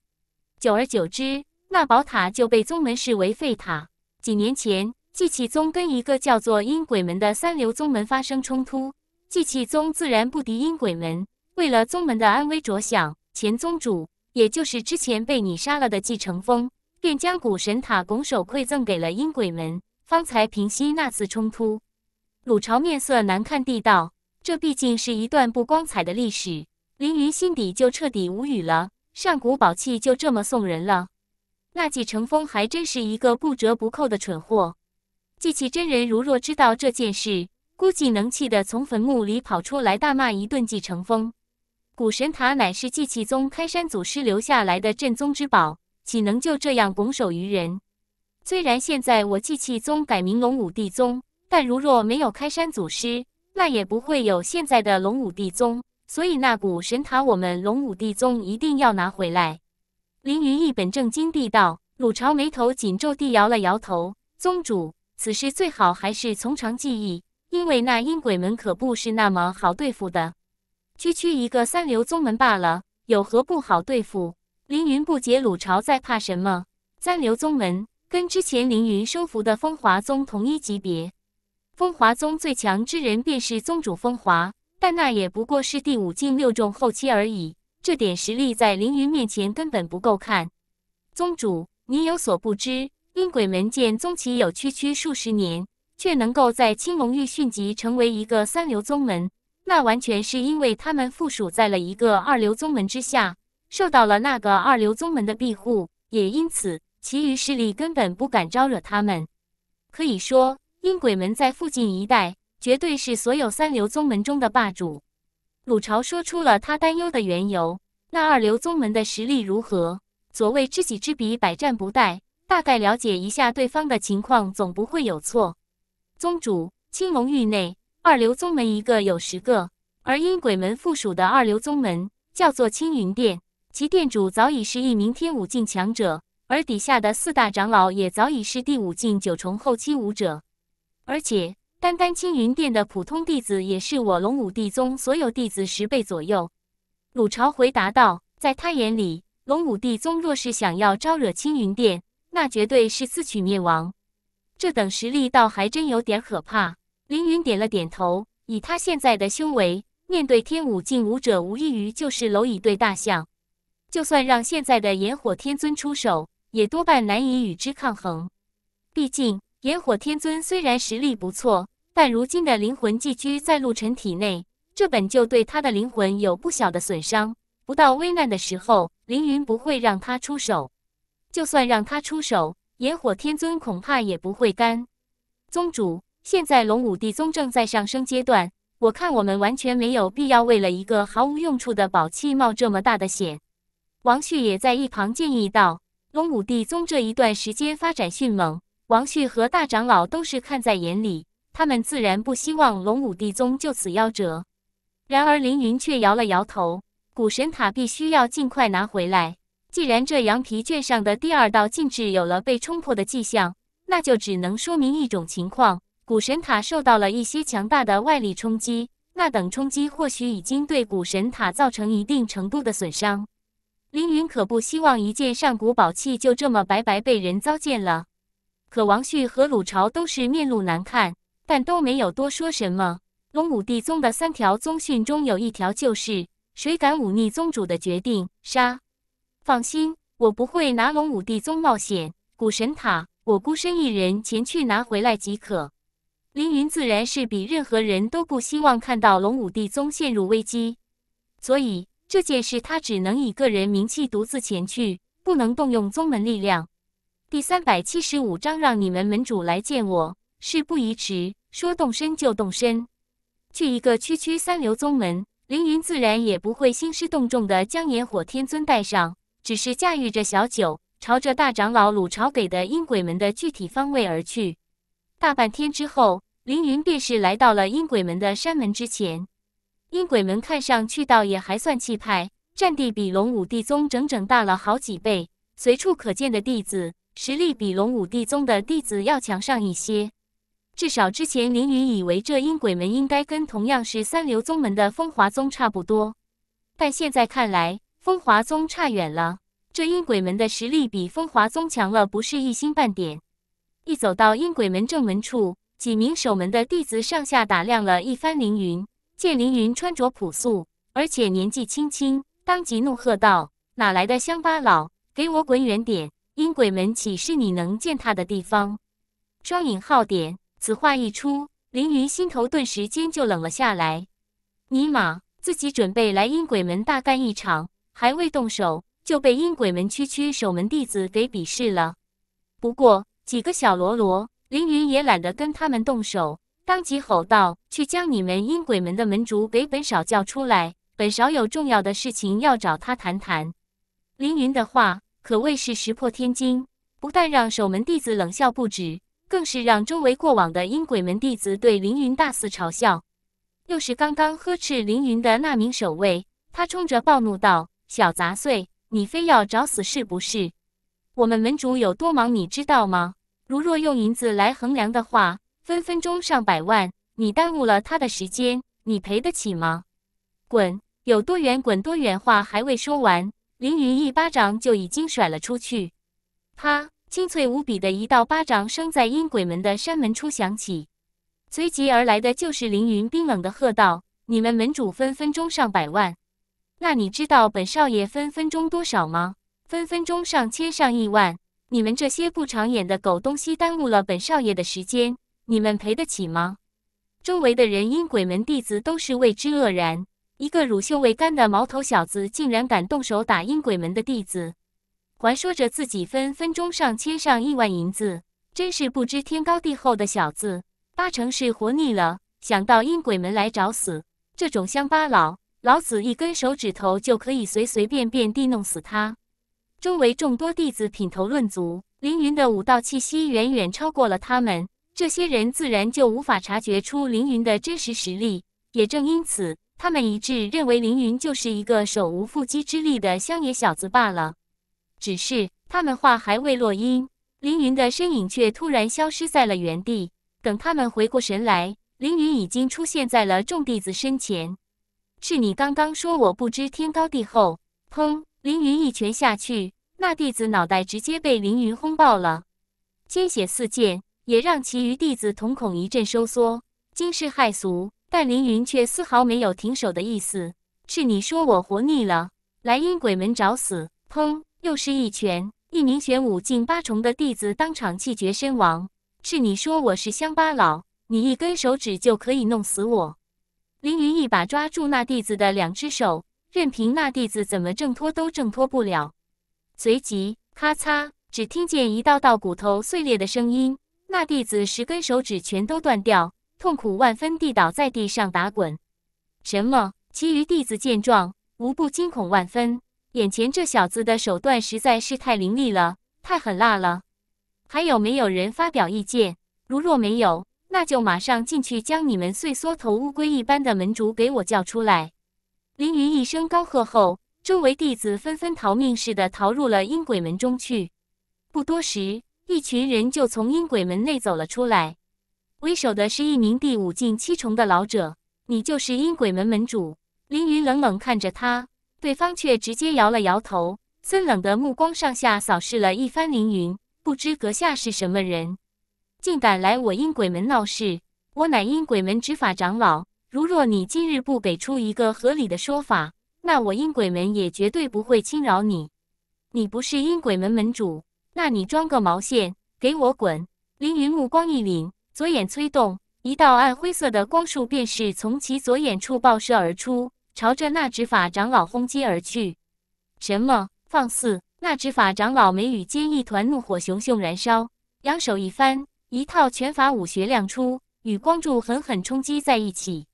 久而久之，那宝塔就被宗门视为废塔。几年前。祭器宗跟一个叫做阴鬼门的三流宗门发生冲突，祭器宗自然不敌阴鬼门。为了宗门的安危着想，前宗主也就是之前被你杀了的季承风，便将古神塔拱手馈赠给了阴鬼门，方才平息那次冲突。鲁朝面色难看地道：“这毕竟是一段不光彩的历史。”凌云心底就彻底无语了，上古宝器就这么送人了？那季承风还真是一个不折不扣的蠢货！祭器真人如若知道这件事，估计能气得从坟墓里跑出来大骂一顿。继承风，古神塔乃是祭器宗开山祖师留下来的镇宗之宝，岂能就这样拱手于人？虽然现在我祭器宗改名龙武帝宗，但如若没有开山祖师，那也不会有现在的龙武帝宗。所以那古神塔，我们龙武帝宗一定要拿回来。凌云一本正经地道，鲁朝眉头紧皱地摇了摇头，宗主。此事最好还是从长计议，因为那阴鬼门可不是那么好对付的。区区一个三流宗门罢了，有何不好对付？凌云不解，鲁朝在怕什么？三流宗门跟之前凌云收服的风华宗同一级别，风华宗最强之人便是宗主风华，但那也不过是第五境六重后期而已，这点实力在凌云面前根本不够看。宗主，你有所不知。阴鬼门见宗旗有区区数十年，却能够在青龙域迅疾成为一个三流宗门，那完全是因为他们附属在了一个二流宗门之下，受到了那个二流宗门的庇护，也因此其余势力根本不敢招惹他们。可以说，阴鬼门在附近一带绝对是所有三流宗门中的霸主。鲁朝说出了他担忧的缘由：那二流宗门的实力如何？所谓知己知彼，百战不殆。大概了解一下对方的情况，总不会有错。宗主，青龙域内二流宗门一个有十个，而阴鬼门附属的二流宗门叫做青云殿，其殿主早已是一名天武境强者，而底下的四大长老也早已是第五境九重后期武者，而且单单青云殿的普通弟子也是我龙武帝宗所有弟子十倍左右。鲁朝回答道，在他眼里，龙武帝宗若是想要招惹青云殿。那绝对是自取灭亡。这等实力，倒还真有点可怕。凌云点了点头，以他现在的修为，面对天武境武者，无异于就是蝼蚁对大象。就算让现在的炎火天尊出手，也多半难以与之抗衡。毕竟，炎火天尊虽然实力不错，但如今的灵魂寄居在陆尘体内，这本就对他的灵魂有不小的损伤。不到危难的时候，凌云不会让他出手。就算让他出手，炎火天尊恐怕也不会干。宗主，现在龙武帝宗正在上升阶段，我看我们完全没有必要为了一个毫无用处的宝器冒这么大的险。王旭也在一旁建议道：“龙武帝宗这一段时间发展迅猛，王旭和大长老都是看在眼里，他们自然不希望龙武帝宗就此夭折。”然而，凌云却摇了摇头：“古神塔必须要尽快拿回来。”既然这羊皮卷上的第二道禁制有了被冲破的迹象，那就只能说明一种情况：古神塔受到了一些强大的外力冲击。那等冲击或许已经对古神塔造成一定程度的损伤。凌云可不希望一件上古宝器就这么白白被人糟践了。可王旭和鲁朝都是面露难看，但都没有多说什么。龙武帝宗的三条宗训中有一条就是：谁敢忤逆宗主的决定，杀。放心，我不会拿龙武帝宗冒险。古神塔，我孤身一人前去拿回来即可。凌云自然是比任何人都不希望看到龙武帝宗陷入危机，所以这件事他只能以个人名气独自前去，不能动用宗门力量。第三百七十五章，让你们门主来见我。事不宜迟，说动身就动身。去一个区区三流宗门，凌云自然也不会兴师动众的将炎火天尊带上。只是驾驭着小九，朝着大长老鲁朝给的阴鬼门的具体方位而去。大半天之后，凌云便是来到了阴鬼门的山门之前。阴鬼门看上去倒也还算气派，占地比龙武帝宗整整大了好几倍，随处可见的弟子实力比龙武帝宗的弟子要强上一些。至少之前凌云以为这阴鬼门应该跟同样是三流宗门的风华宗差不多，但现在看来。风华宗差远了，这阴鬼门的实力比风华宗强了不是一星半点。一走到阴鬼门正门处，几名守门的弟子上下打量了一番凌云，见凌云穿着朴素，而且年纪轻轻，当即怒喝道：“哪来的乡巴佬，给我滚远点！阴鬼门岂是你能践踏的地方？”双引号点。此话一出，凌云心头顿时间就冷了下来。尼玛，自己准备来阴鬼门大干一场！还未动手，就被阴鬼门区区守门弟子给鄙视了。不过几个小喽啰，凌云也懒得跟他们动手，当即吼道：“去将你们阴鬼门的门主给本少叫出来，本少有重要的事情要找他谈谈。”凌云的话可谓是石破天惊，不但让守门弟子冷笑不止，更是让周围过往的阴鬼门弟子对凌云大肆嘲笑。又是刚刚呵斥凌云的那名守卫，他冲着暴怒道。小杂碎，你非要找死是不是？我们门主有多忙，你知道吗？如若用银子来衡量的话，分分钟上百万。你耽误了他的时间，你赔得起吗？滚，有多远滚多远！话还未说完，凌云一巴掌就已经甩了出去。啪，清脆无比的一道巴掌声在阴鬼门的山门处响起，随即而来的就是凌云冰冷的喝道：“你们门主分分钟上百万。”那你知道本少爷分分钟多少吗？分分钟上千上亿万！你们这些不长眼的狗东西，耽误了本少爷的时间，你们赔得起吗？周围的人阴鬼门弟子都是为之愕然。一个乳臭未干的毛头小子，竟然敢动手打阴鬼门的弟子，还说着自己分分钟上千上亿万银子，真是不知天高地厚的小子！八成是活腻了，想到阴鬼门来找死，这种乡巴佬。老子一根手指头就可以随随便便地弄死他。周围众多弟子品头论足，凌云的武道气息远远超过了他们。这些人自然就无法察觉出凌云的真实实力。也正因此，他们一致认为凌云就是一个手无缚鸡之力的乡野小子罢了。只是他们话还未落音，凌云的身影却突然消失在了原地。等他们回过神来，凌云已经出现在了众弟子身前。是你刚刚说我不知天高地厚，砰！凌云一拳下去，那弟子脑袋直接被凌云轰爆了，鲜血四溅，也让其余弟子瞳孔一阵收缩，惊世骇俗。但凌云却丝毫没有停手的意思。是你说我活腻了，来阴鬼门找死？砰！又是一拳，一名玄武境八重的弟子当场气绝身亡。是你说我是乡巴佬，你一根手指就可以弄死我。凌云一把抓住那弟子的两只手，任凭那弟子怎么挣脱都挣脱不了。随即，咔嚓，只听见一道道骨头碎裂的声音，那弟子十根手指全都断掉，痛苦万分地倒在地上打滚。什么？其余弟子见状，无不惊恐万分。眼前这小子的手段实在是太凌厉了，太狠辣了。还有没有人发表意见？如若没有。那就马上进去，将你们碎缩头乌龟一般的门主给我叫出来！凌云一声高喝后，周围弟子纷纷逃命似的逃入了阴鬼门中去。不多时，一群人就从阴鬼门内走了出来，为首的是一名第五境七重的老者。你就是阴鬼门门主？凌云冷冷看着他，对方却直接摇了摇头，森冷的目光上下扫视了一番凌云，不知阁下是什么人。竟敢来我阴鬼门闹事！我乃阴鬼门执法长老，如若你今日不给出一个合理的说法，那我阴鬼门也绝对不会轻饶你。你不是阴鬼门门主，那你装个毛线！给我滚！凌云目光一凛，左眼催动，一道暗灰色的光束便是从其左眼处爆射而出，朝着那执法长老轰击而去。什么放肆！那执法长老眉宇间一团怒火熊熊燃烧，扬手一翻。一套拳法武学亮出，与光柱狠狠冲击在一起。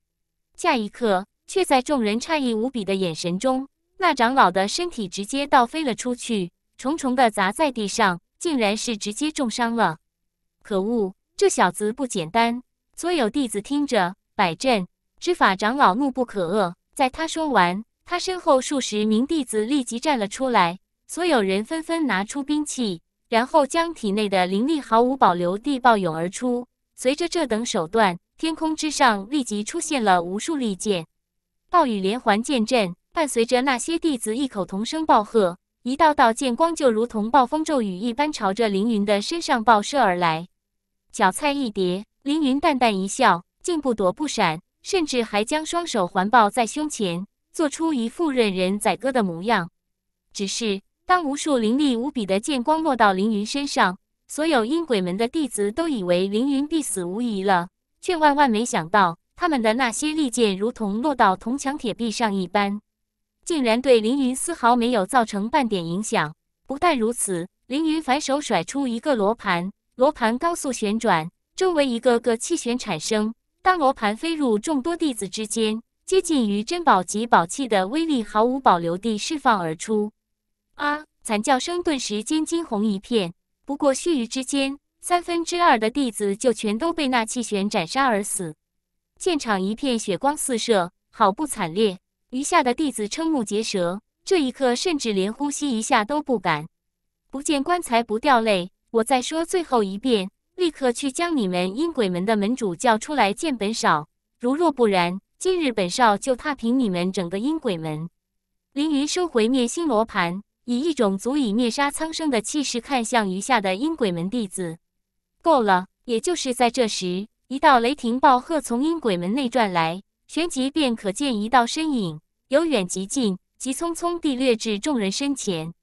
下一刻，却在众人诧异无比的眼神中，那长老的身体直接倒飞了出去，重重的砸在地上，竟然是直接重伤了。可恶，这小子不简单！所有弟子听着，摆阵。执法长老怒不可遏，在他说完，他身后数十名弟子立即站了出来，所有人纷纷拿出兵器。然后将体内的灵力毫无保留地暴涌而出，随着这等手段，天空之上立即出现了无数利剑，暴雨连环剑阵。伴随着那些弟子异口同声暴喝，一道道剑光就如同暴风骤雨一般朝着凌云的身上爆射而来。小菜一碟，凌云淡淡一笑，竟不躲不闪，甚至还将双手环抱在胸前，做出一副任人宰割的模样。只是。当无数凌厉无比的剑光落到凌云身上，所有阴鬼门的弟子都以为凌云必死无疑了，却万万没想到，他们的那些利剑如同落到铜墙铁壁上一般，竟然对凌云丝毫没有造成半点影响。不但如此，凌云反手甩出一个罗盘，罗盘高速旋转，周围一个个气旋产生。当罗盘飞入众多弟子之间，接近于珍宝级宝器的威力毫无保留地释放而出。啊！惨叫声顿时间惊鸿一片。不过须臾之间，三分之二的弟子就全都被那气旋斩杀而死，现场一片血光四射，好不惨烈。余下的弟子瞠目结舌，这一刻甚至连呼吸一下都不敢。不见棺材不掉泪，我再说最后一遍，立刻去将你们阴鬼门的门主叫出来见本少。如若不然，今日本少就踏平你们整个阴鬼门。林云收回灭星罗盘。以一种足以灭杀苍生的气势看向余下的阴鬼门弟子，够了。也就是在这时，一道雷霆暴喝从阴鬼门内转来，旋即便可见一道身影由远及近，急匆匆地掠至众人身前。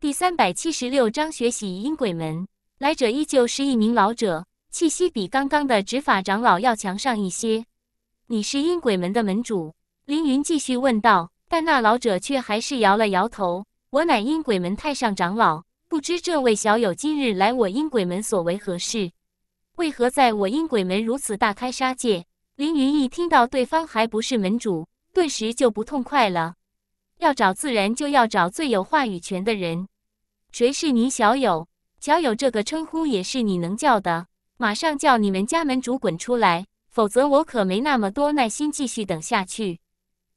第三百七十六章学习阴鬼门。来者依旧是一名老者，气息比刚刚的执法长老要强上一些。你是阴鬼门的门主？凌云继续问道，但那老者却还是摇了摇头。我乃阴鬼门太上长老，不知这位小友今日来我阴鬼门所为何事？为何在我阴鬼门如此大开杀戒？凌云一听到对方还不是门主，顿时就不痛快了。要找自然就要找最有话语权的人，谁是你小友？小友这个称呼也是你能叫的？马上叫你们家门主滚出来，否则我可没那么多耐心继续等下去。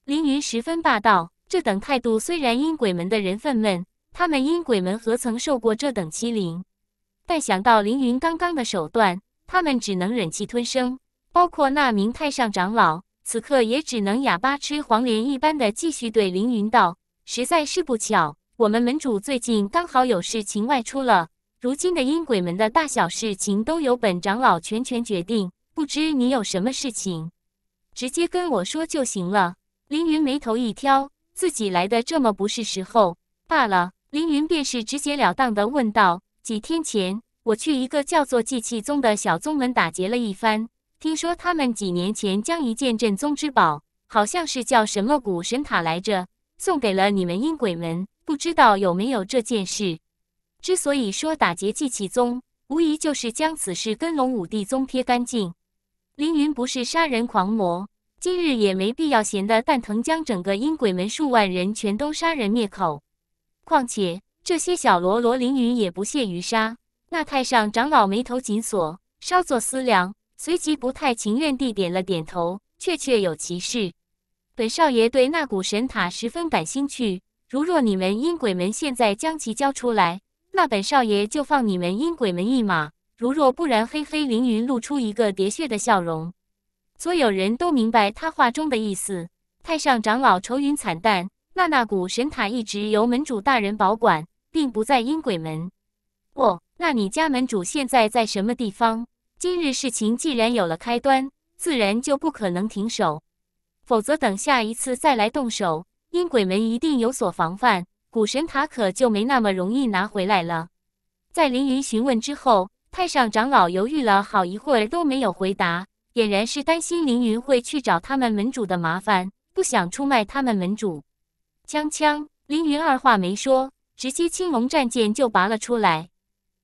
凌云十分霸道。这等态度虽然阴鬼门的人愤懑，他们阴鬼门何曾受过这等欺凌？但想到凌云刚刚的手段，他们只能忍气吞声。包括那名太上长老，此刻也只能哑巴吃黄连一般的继续对凌云道：“实在是不巧，我们门主最近刚好有事情外出了。如今的阴鬼门的大小事情都由本长老全权决定，不知你有什么事情，直接跟我说就行了。”凌云眉头一挑。自己来的这么不是时候罢了。凌云便是直截了当的问道：“几天前我去一个叫做祭器宗的小宗门打劫了一番，听说他们几年前将一件镇宗之宝，好像是叫什么古神塔来着，送给了你们阴鬼门，不知道有没有这件事？”之所以说打劫祭器宗，无疑就是将此事跟龙武帝宗撇干净。凌云不是杀人狂魔。今日也没必要闲的蛋疼，将整个阴鬼门数万人全都杀人灭口。况且这些小罗罗凌云也不屑于杀。那太上长老眉头紧锁，稍作思量，随即不太情愿地点了点头。确确有其事，本少爷对那古神塔十分感兴趣。如若你们阴鬼门现在将其交出来，那本少爷就放你们阴鬼门一马。如若不然，嘿嘿，凌云露出一个喋血的笑容。所有人都明白他话中的意思。太上长老愁云惨淡。那那古神塔一直由门主大人保管，并不在阴鬼门。哦，那你家门主现在在什么地方？今日事情既然有了开端，自然就不可能停手。否则等下一次再来动手，阴鬼门一定有所防范，古神塔可就没那么容易拿回来了。在凌云询问之后，太上长老犹豫了好一会儿都没有回答。俨然是担心凌云会去找他们门主的麻烦，不想出卖他们门主。锵锵！凌云二话没说，直接青龙战剑就拔了出来。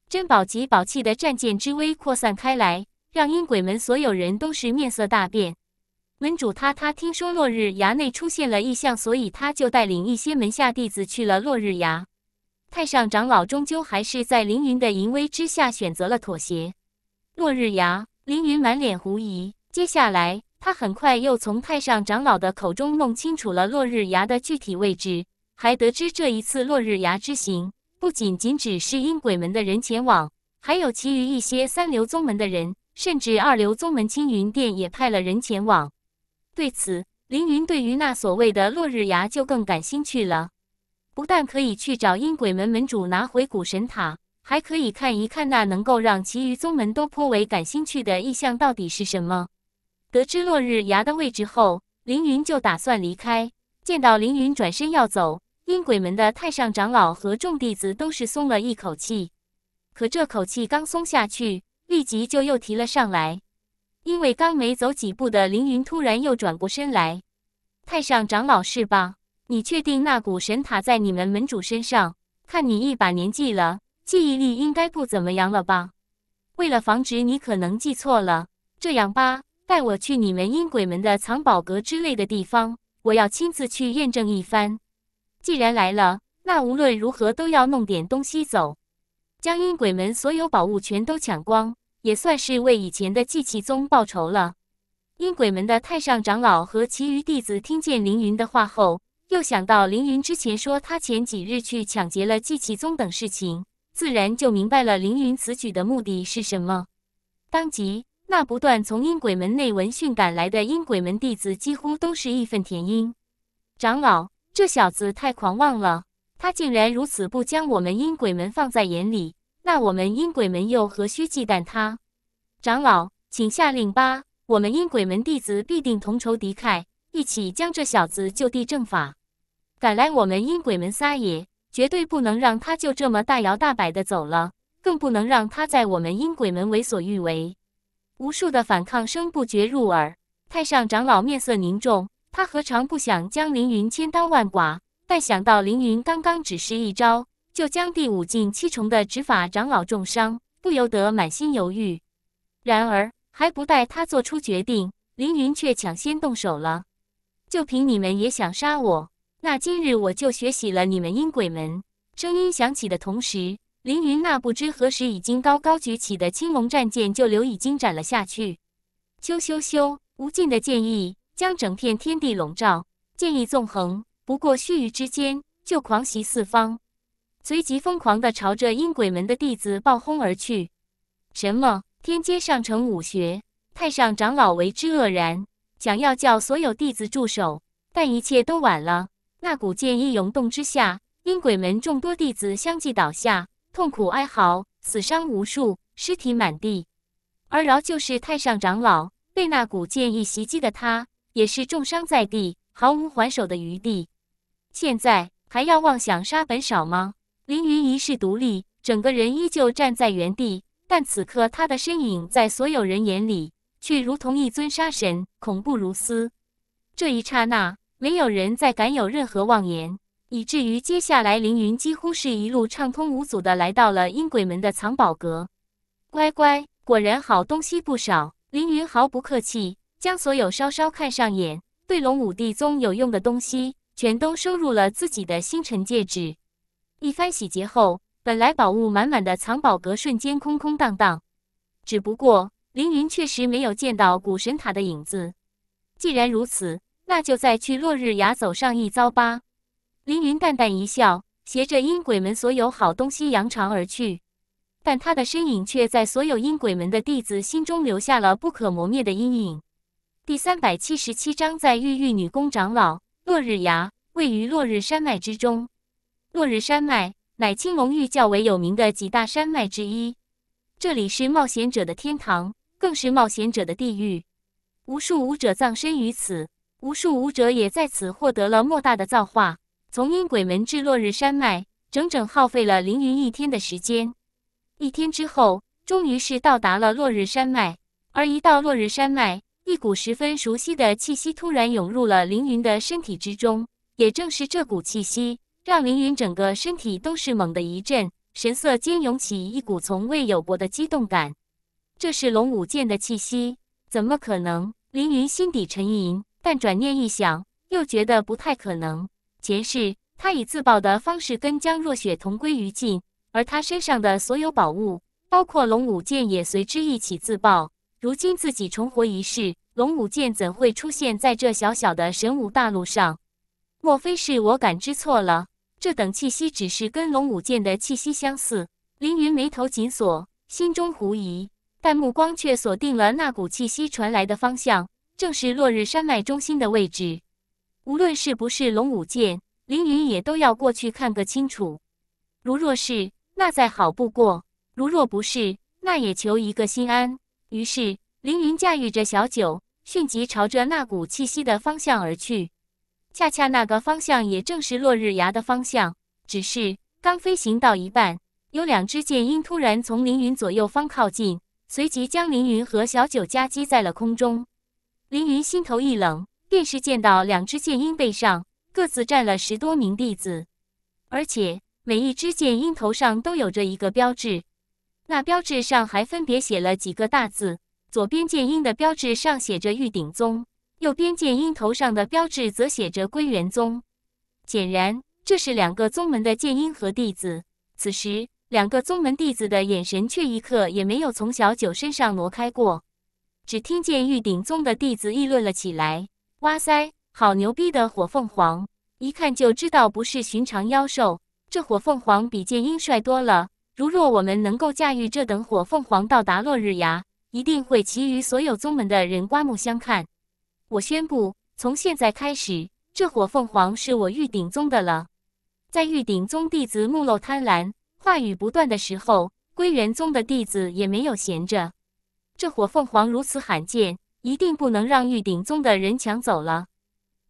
珍宝级宝器的战舰之威扩散开来，让阴鬼门所有人都是面色大变。门主他他听说落日崖内出现了异象，所以他就带领一些门下弟子去了落日崖。太上长老终究还是在凌云的淫威之下选择了妥协。落日崖。凌云满脸狐疑，接下来他很快又从太上长老的口中弄清楚了落日崖的具体位置，还得知这一次落日崖之行不仅仅只是阴鬼门的人前往，还有其余一些三流宗门的人，甚至二流宗门青云殿也派了人前往。对此，凌云对于那所谓的落日崖就更感兴趣了，不但可以去找阴鬼门门主拿回古神塔。还可以看一看那能够让其余宗门都颇为感兴趣的意象到底是什么。得知落日崖的位置后，凌云就打算离开。见到凌云转身要走，阴鬼门的太上长老和众弟子都是松了一口气。可这口气刚松下去，立即就又提了上来，因为刚没走几步的凌云突然又转过身来。太上长老是吧？你确定那股神塔在你们门主身上？看你一把年纪了。记忆力应该不怎么样了吧？为了防止你可能记错了，这样吧，带我去你们阴鬼门的藏宝阁之类的地方，我要亲自去验证一番。既然来了，那无论如何都要弄点东西走，将阴鬼门所有宝物全都抢光，也算是为以前的祭器宗报仇了。阴鬼门的太上长老和其余弟子听见凌云的话后，又想到凌云之前说他前几日去抢劫了祭器宗等事情。自然就明白了凌云此举的目的是什么。当即，那不断从阴鬼门内闻讯赶来的阴鬼门弟子几乎都是义愤填膺。长老，这小子太狂妄了！他竟然如此不将我们阴鬼门放在眼里，那我们阴鬼门又何须忌惮他？长老，请下令吧！我们阴鬼门弟子必定同仇敌忾，一起将这小子就地正法！敢来我们阴鬼门撒野！绝对不能让他就这么大摇大摆的走了，更不能让他在我们阴鬼门为所欲为。无数的反抗声不绝入耳，太上长老面色凝重，他何尝不想将凌云千刀万剐？但想到凌云刚刚只是一招，就将第五境七重的执法长老重伤，不由得满心犹豫。然而还不待他做出决定，凌云却抢先动手了。就凭你们也想杀我？那今日我就学习了你们阴鬼门。声音响起的同时，凌云那不知何时已经高高举起的青龙战剑就留已经斩了下去。咻咻咻！无尽的剑意将整片天地笼罩，剑意纵横。不过须臾之间，就狂袭四方，随即疯狂地朝着阴鬼门的弟子暴轰而去。什么？天阶上乘武学？太上长老为之愕然，想要叫所有弟子住手，但一切都晚了。那股剑意涌动之下，阴鬼门众多弟子相继倒下，痛苦哀嚎，死伤无数，尸体满地。而饶就是太上长老，被那股剑意袭击的他，也是重伤在地，毫无还手的余地。现在还要妄想杀本少吗？凌云一世独立，整个人依旧站在原地，但此刻他的身影在所有人眼里，却如同一尊杀神，恐怖如斯。这一刹那。没有人再敢有任何妄言，以至于接下来凌云几乎是一路畅通无阻的来到了阴鬼门的藏宝阁。乖乖，果然好东西不少。凌云毫不客气，将所有稍稍看上眼、对龙武帝宗有用的东西，全都收入了自己的星辰戒指。一番洗劫后，本来宝物满满的藏宝阁瞬间空空荡荡。只不过，凌云确实没有见到古神塔的影子。既然如此。那就再去落日崖走上一遭吧。凌云淡淡一笑，携着阴鬼门所有好东西扬长而去。但他的身影却在所有阴鬼门的弟子心中留下了不可磨灭的阴影。第三百七十七章，在玉玉女宫长老。落日崖位于落日山脉之中。落日山脉乃青龙域较为有名的几大山脉之一。这里是冒险者的天堂，更是冒险者的地狱。无数武者葬身于此。无数武者也在此获得了莫大的造化。从阴鬼门至落日山脉，整整耗费了凌云一天的时间。一天之后，终于是到达了落日山脉。而一到落日山脉，一股十分熟悉的气息突然涌入了凌云的身体之中。也正是这股气息，让凌云整个身体都是猛的一震，神色间涌起一股从未有过的激动感。这是龙武剑的气息？怎么可能？凌云心底沉吟。但转念一想，又觉得不太可能。前世他以自爆的方式跟江若雪同归于尽，而他身上的所有宝物，包括龙武剑，也随之一起自爆。如今自己重活一世，龙武剑怎会出现在这小小的神武大陆上？莫非是我感知错了？这等气息只是跟龙武剑的气息相似。凌云眉头紧锁，心中狐疑，但目光却锁定了那股气息传来的方向。正是落日山脉中心的位置，无论是不是龙武剑，凌云也都要过去看个清楚。如若是，那再好不过；如若不是，那也求一个心安。于是，凌云驾驭着小九，迅疾朝着那股气息的方向而去。恰恰那个方向也正是落日崖的方向。只是刚飞行到一半，有两只剑鹰突然从凌云左右方靠近，随即将凌云和小九夹击在了空中。凌云心头一冷，便是见到两只剑鹰背上各自站了十多名弟子，而且每一只剑鹰头上都有着一个标志，那标志上还分别写了几个大字。左边剑鹰的标志上写着“玉鼎宗”，右边剑鹰头上的标志则写着“归元宗”。显然，这是两个宗门的剑鹰和弟子。此时，两个宗门弟子的眼神却一刻也没有从小九身上挪开过。只听见玉鼎宗的弟子议论了起来：“哇塞，好牛逼的火凤凰！一看就知道不是寻常妖兽。这火凤凰比剑英帅多了。如若我们能够驾驭这等火凤凰到达落日崖，一定会其余所有宗门的人刮目相看。我宣布，从现在开始，这火凤凰是我玉鼎宗的了。”在玉鼎宗弟子目露贪婪、话语不断的时候，归元宗的弟子也没有闲着。这火凤凰如此罕见，一定不能让玉鼎宗的人抢走了。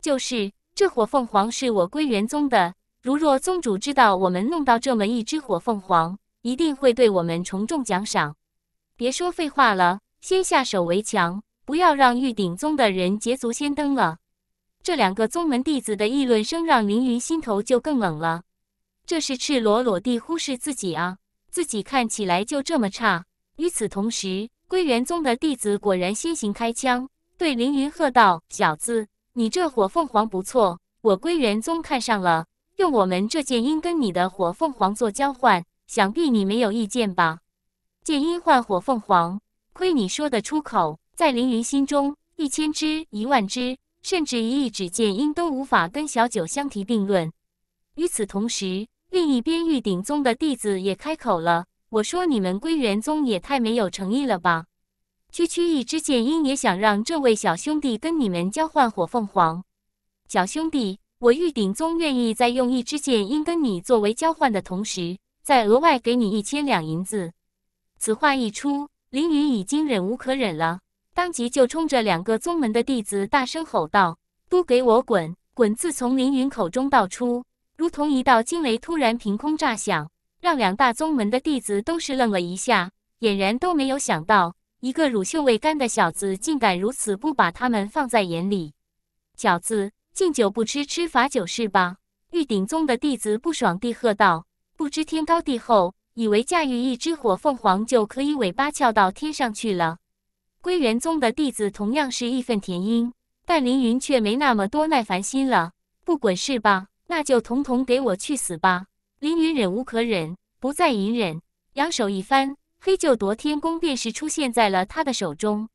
就是这火凤凰是我归元宗的，如若宗主知道我们弄到这么一只火凤凰，一定会对我们重重奖赏。别说废话了，先下手为强，不要让玉鼎宗的人捷足先登了。这两个宗门弟子的议论声让凌云心头就更冷了。这是赤裸裸地忽视自己啊！自己看起来就这么差？与此同时。归元宗的弟子果然先行开枪，对凌云喝道：“小子，你这火凤凰不错，我归元宗看上了，用我们这剑鹰跟你的火凤凰做交换，想必你没有意见吧？”剑鹰换火凤凰，亏你说得出口。在凌云心中，一千只、一万只，甚至一亿只剑鹰都无法跟小九相提并论。与此同时，另一边玉鼎宗的弟子也开口了。我说你们归元宗也太没有诚意了吧！区区一只剑音也想让这位小兄弟跟你们交换火凤凰？小兄弟，我玉鼎宗愿意在用一只剑音跟你作为交换的同时，再额外给你一千两银子。此话一出，凌云已经忍无可忍了，当即就冲着两个宗门的弟子大声吼道：“都给我滚滚！”字从凌云口中道出，如同一道惊雷，突然凭空炸响。让两大宗门的弟子都是愣了一下，俨然都没有想到，一个乳臭未干的小子竟敢如此不把他们放在眼里。小子，敬酒不吃吃罚酒是吧？玉鼎宗的弟子不爽地喝道：“不知天高地厚，以为驾驭一只火凤凰就可以尾巴翘到天上去了？”归元宗的弟子同样是义愤填膺，但凌云却没那么多耐烦心了。不滚是吧？那就统统给我去死吧！凌云忍无可忍，不再隐忍，扬手一翻，黑鹫夺天弓便是出现在了他的手中。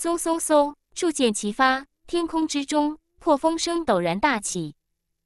嗖嗖嗖，数箭齐发，天空之中破风声陡然大起，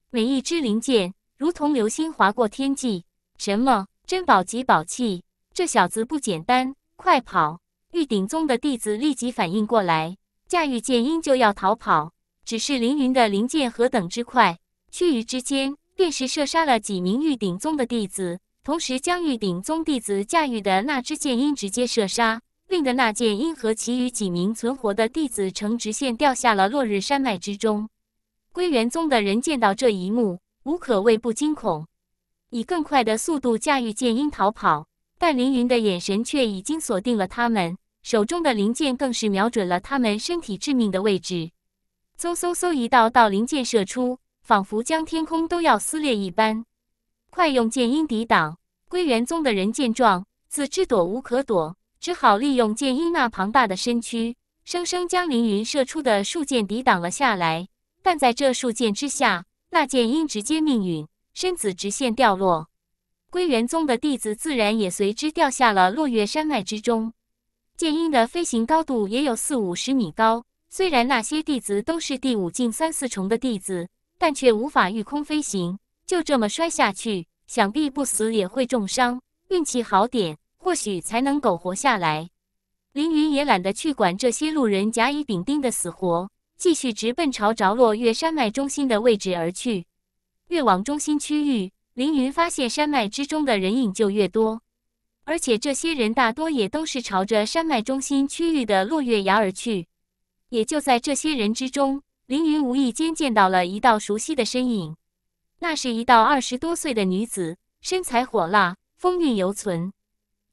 每一只灵箭如同流星划过天际。什么珍宝级宝器？这小子不简单！快跑！玉鼎宗的弟子立即反应过来，驾驭剑鹰就要逃跑。只是凌云的灵剑何等之快，须臾之间。便是射杀了几名玉鼎宗的弟子，同时将玉鼎宗弟子驾驭的那只剑鹰直接射杀，令得那剑鹰和其余几名存活的弟子呈直线掉下了落日山脉之中。归元宗的人见到这一幕，无可谓不惊恐，以更快的速度驾驭剑鹰逃跑。但凌云的眼神却已经锁定了他们手中的灵剑，更是瞄准了他们身体致命的位置，嗖嗖嗖，一道道灵剑射出。仿佛将天空都要撕裂一般，快用剑音抵挡！归元宗的人见状，自知躲无可躲，只好利用剑音那庞大的身躯，生生将凌云射出的数箭抵挡了下来。但在这数箭之下，那剑音直接命陨，身子直线掉落，归元宗的弟子自然也随之掉下了落月山脉之中。剑音的飞行高度也有四五十米高，虽然那些弟子都是第五境三四重的弟子。但却无法御空飞行，就这么摔下去，想必不死也会重伤。运气好点，或许才能苟活下来。凌云也懒得去管这些路人甲乙丙丁的死活，继续直奔朝着落月山脉中心的位置而去。越往中心区域，凌云发现山脉之中的人影就越多，而且这些人大多也都是朝着山脉中心区域的落月崖而去。也就在这些人之中。凌云无意间见到了一道熟悉的身影，那是一道二十多岁的女子，身材火辣，风韵犹存，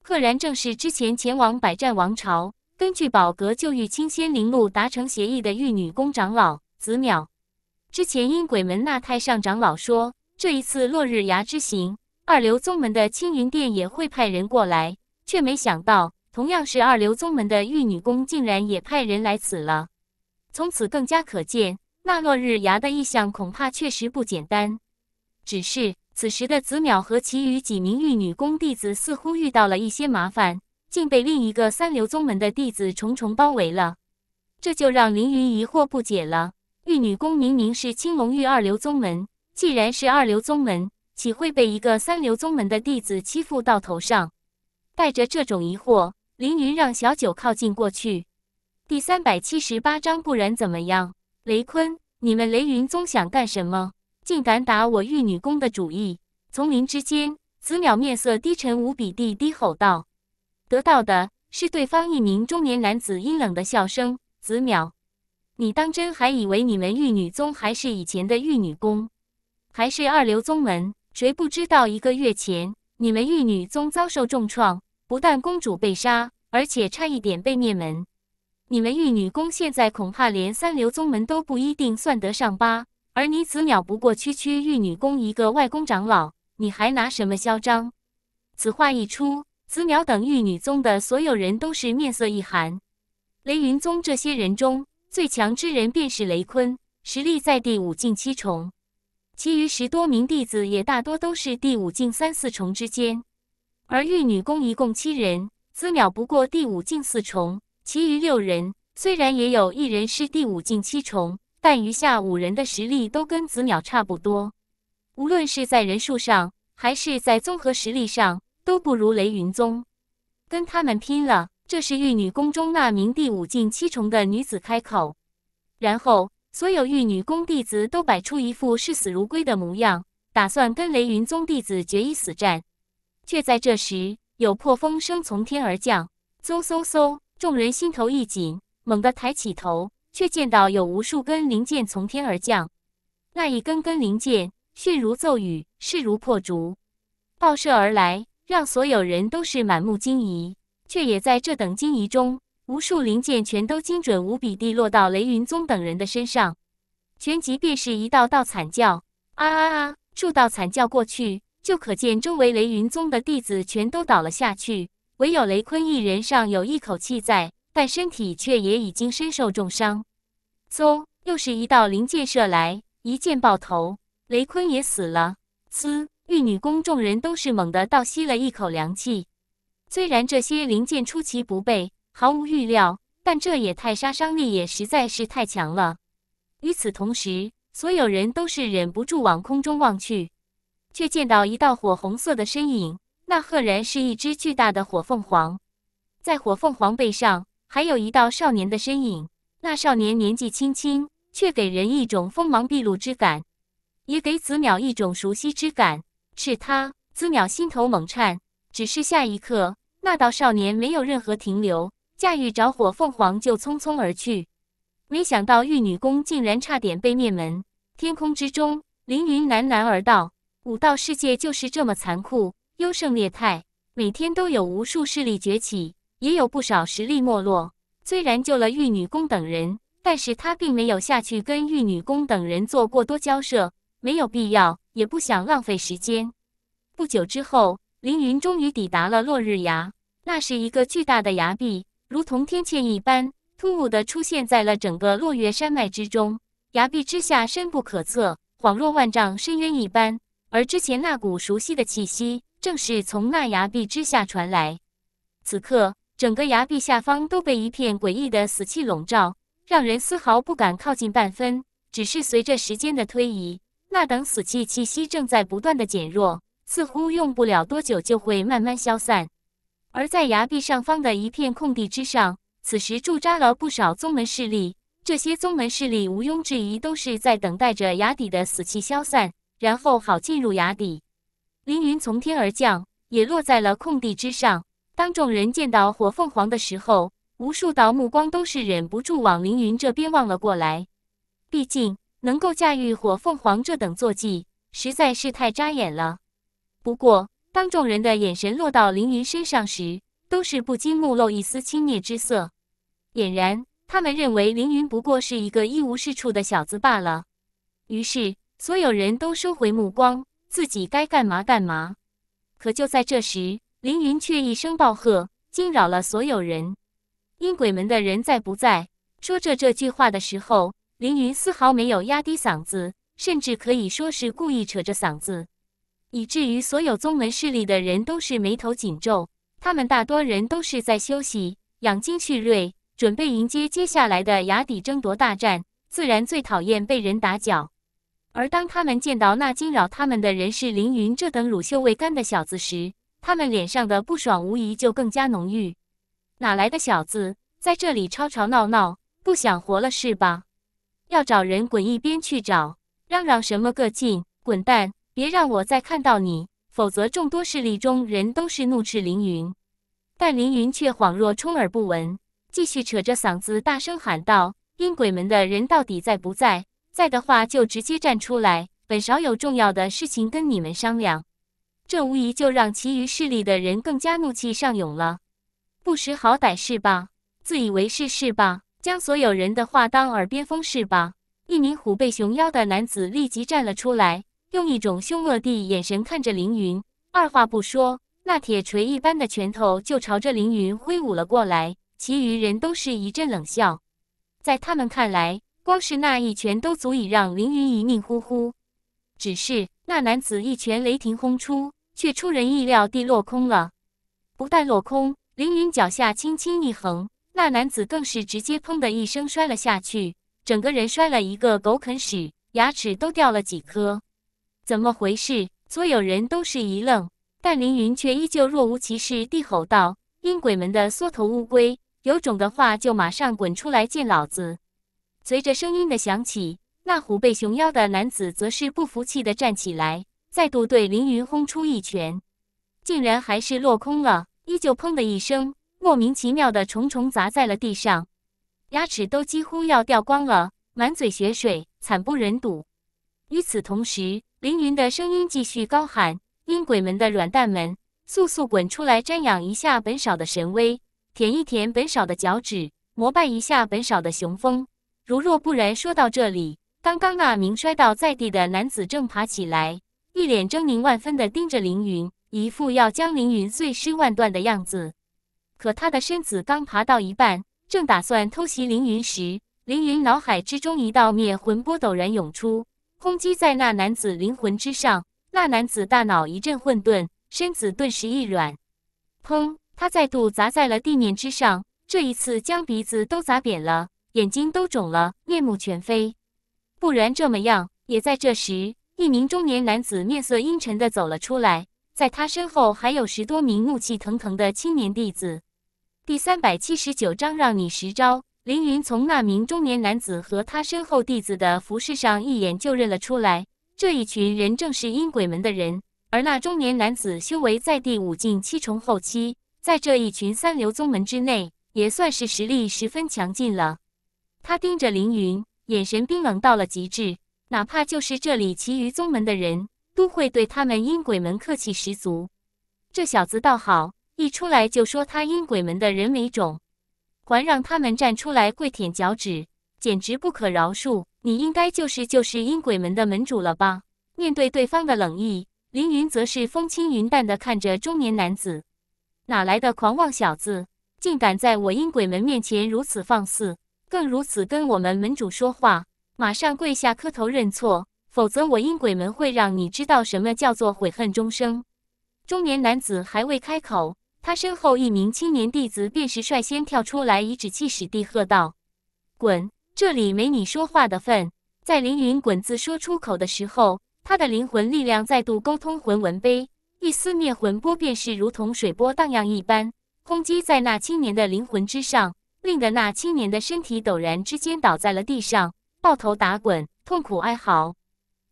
赫然正是之前前往百战王朝，根据宝阁就与清仙灵路达成协议的玉女宫长老紫淼。之前因鬼门那太上长老说，这一次落日崖之行，二流宗门的青云殿也会派人过来，却没想到同样是二流宗门的玉女宫竟然也派人来此了。从此更加可见，那落日崖的意象恐怕确实不简单。只是此时的子淼和其余几名玉女宫弟子似乎遇到了一些麻烦，竟被另一个三流宗门的弟子重重包围了。这就让凌云疑惑不解了：玉女宫明明是青龙域二流宗门，既然是二流宗门，岂会被一个三流宗门的弟子欺负到头上？带着这种疑惑，凌云让小九靠近过去。第三百七十八章，不然怎么样？雷坤，你们雷云宗想干什么？竟敢打我玉女宫的主意！丛林之间，子淼面色低沉无比地低吼道：“得到的是对方一名中年男子阴冷的笑声。”子淼，你当真还以为你们玉女宗还是以前的玉女宫，还是二流宗门？谁不知道一个月前你们玉女宗遭受重创，不但公主被杀，而且差一点被灭门？你们玉女宫现在恐怕连三流宗门都不一定算得上吧？而你子淼不过区区玉女宫一个外公长老，你还拿什么嚣张？此话一出，子淼等玉女宗的所有人都是面色一寒。雷云宗这些人中最强之人便是雷坤，实力在第五境七重，其余十多名弟子也大多都是第五境三四重之间。而玉女宫一共七人，子淼不过第五境四重。其余六人虽然也有一人是第五境七重，但余下五人的实力都跟子鸟差不多。无论是在人数上，还是在综合实力上，都不如雷云宗。跟他们拼了！这是玉女宫中那名第五境七重的女子开口，然后所有玉女宫弟子都摆出一副视死如归的模样，打算跟雷云宗弟子决一死战。却在这时，有破风声从天而降，嗖嗖嗖。众人心头一紧，猛地抬起头，却见到有无数根灵剑从天而降。那一根根灵剑迅如骤雨，势如破竹，爆射而来，让所有人都是满目惊疑。却也在这等惊疑中，无数灵剑全都精准无比地落到雷云宗等人的身上，全即便是一道道惨叫。啊啊啊！数道惨叫过去，就可见周围雷云宗的弟子全都倒了下去。唯有雷坤一人尚有一口气在，但身体却也已经身受重伤。嗖！又是一道灵箭射来，一箭爆头，雷坤也死了。嘶！玉女宫众人都是猛地倒吸了一口凉气。虽然这些灵件出其不备，毫无预料，但这也太杀伤力也实在是太强了。与此同时，所有人都是忍不住往空中望去，却见到一道火红色的身影。那赫然是一只巨大的火凤凰，在火凤凰背上还有一道少年的身影。那少年年纪轻轻，却给人一种锋芒毕露之感，也给子淼一种熟悉之感。是他，子淼心头猛颤。只是下一刻，那道少年没有任何停留，驾驭着火凤凰就匆匆而去。没想到玉女宫竟然差点被灭门。天空之中，凌云喃喃而道：“武道世界就是这么残酷。”优胜劣汰，每天都有无数势力崛起，也有不少实力没落。虽然救了玉女宫等人，但是他并没有下去跟玉女宫等人做过多交涉，没有必要，也不想浪费时间。不久之后，凌云终于抵达了落日崖。那是一个巨大的崖壁，如同天堑一般，突兀的出现在了整个落月山脉之中。崖壁之下深不可测，恍若万丈深渊一般。而之前那股熟悉的气息。正是从那崖壁之下传来。此刻，整个崖壁下方都被一片诡异的死气笼罩，让人丝毫不敢靠近半分。只是随着时间的推移，那等死气气息正在不断的减弱，似乎用不了多久就会慢慢消散。而在崖壁上方的一片空地之上，此时驻扎了不少宗门势力。这些宗门势力毋庸置疑都是在等待着崖底的死气消散，然后好进入崖底。凌云从天而降，也落在了空地之上。当众人见到火凤凰的时候，无数道目光都是忍不住往凌云这边望了过来。毕竟，能够驾驭火凤凰这等坐骑，实在是太扎眼了。不过，当众人的眼神落到凌云身上时，都是不禁目露一丝轻蔑之色，俨然他们认为凌云不过是一个一无是处的小子罢了。于是，所有人都收回目光。自己该干嘛干嘛，可就在这时，凌云却一声暴喝，惊扰了所有人。阴鬼门的人在不在？说着这句话的时候，凌云丝毫没有压低嗓子，甚至可以说是故意扯着嗓子，以至于所有宗门势力的人都是眉头紧皱。他们大多人都是在休息、养精蓄锐，准备迎接接下来的崖底争夺大战，自然最讨厌被人打搅。而当他们见到那惊扰他们的人是凌云这等乳臭未干的小子时，他们脸上的不爽无疑就更加浓郁。哪来的小子在这里吵吵闹闹，不想活了是吧？要找人滚一边去找，嚷嚷什么个劲？滚蛋！别让我再看到你，否则众多势力中人都是怒斥凌云。但凌云却恍若充耳不闻，继续扯着嗓子大声喊道：“阴鬼门的人到底在不在？”在的话就直接站出来，本少有重要的事情跟你们商量。这无疑就让其余势力的人更加怒气上涌了。不识好歹是吧？自以为是是吧？将所有人的话当耳边风是吧？一名虎背熊腰的男子立即站了出来，用一种凶恶的眼神看着凌云，二话不说，那铁锤一般的拳头就朝着凌云挥舞了过来。其余人都是一阵冷笑，在他们看来。光是那一拳都足以让凌云一命呼呼，只是那男子一拳雷霆轰出，却出人意料地落空了。不但落空，凌云脚下轻轻一横，那男子更是直接砰的一声摔了下去，整个人摔了一个狗啃屎，牙齿都掉了几颗。怎么回事？所有人都是一愣，但凌云却依旧若无其事地吼道：“阴鬼门的缩头乌龟，有种的话就马上滚出来见老子！”随着声音的响起，那虎背熊腰的男子则是不服气的站起来，再度对凌云轰出一拳，竟然还是落空了，依旧砰的一声，莫名其妙的重重砸在了地上，牙齿都几乎要掉光了，满嘴血水，惨不忍睹。与此同时，凌云的声音继续高喊：“阴鬼门的软蛋们，速速滚出来瞻仰一下本少的神威，舔一舔本少的脚趾，膜拜一下本少的雄风！”如若不然，说到这里，刚刚那名摔倒在地的男子正爬起来，一脸狰狞万分的盯着凌云，一副要将凌云碎尸万段的样子。可他的身子刚爬到一半，正打算偷袭凌云时，凌云脑海之中一道灭魂波陡然涌出，轰击在那男子灵魂之上。那男子大脑一阵混沌，身子顿时一软，砰，他再度砸在了地面之上，这一次将鼻子都砸扁了。眼睛都肿了，面目全非。不然这么样。也在这时，一名中年男子面色阴沉的走了出来，在他身后还有十多名怒气腾腾的青年弟子。第三百七十九章，让你十招。凌云从那名中年男子和他身后弟子的服饰上一眼就认了出来，这一群人正是阴鬼门的人。而那中年男子修为在第五境七重后期，在这一群三流宗门之内，也算是实力十分强劲了。他盯着凌云，眼神冰冷到了极致。哪怕就是这里其余宗门的人，都会对他们阴鬼门客气十足。这小子倒好，一出来就说他阴鬼门的人没种，还让他们站出来跪舔脚趾，简直不可饶恕。你应该就是就是阴鬼门的门主了吧？面对对方的冷意，凌云则是风轻云淡的看着中年男子。哪来的狂妄小子，竟敢在我阴鬼门面前如此放肆？更如此跟我们门主说话，马上跪下磕头认错，否则我阴鬼门会让你知道什么叫做悔恨终生。中年男子还未开口，他身后一名青年弟子便是率先跳出来，颐指气使地喝道：“滚！这里没你说话的份！”在凌云滚字说出口的时候，他的灵魂力量再度沟通魂纹碑，一丝灭魂波便是如同水波荡漾一般，轰击在那青年的灵魂之上。令的那青年的身体陡然之间倒在了地上，抱头打滚，痛苦哀嚎。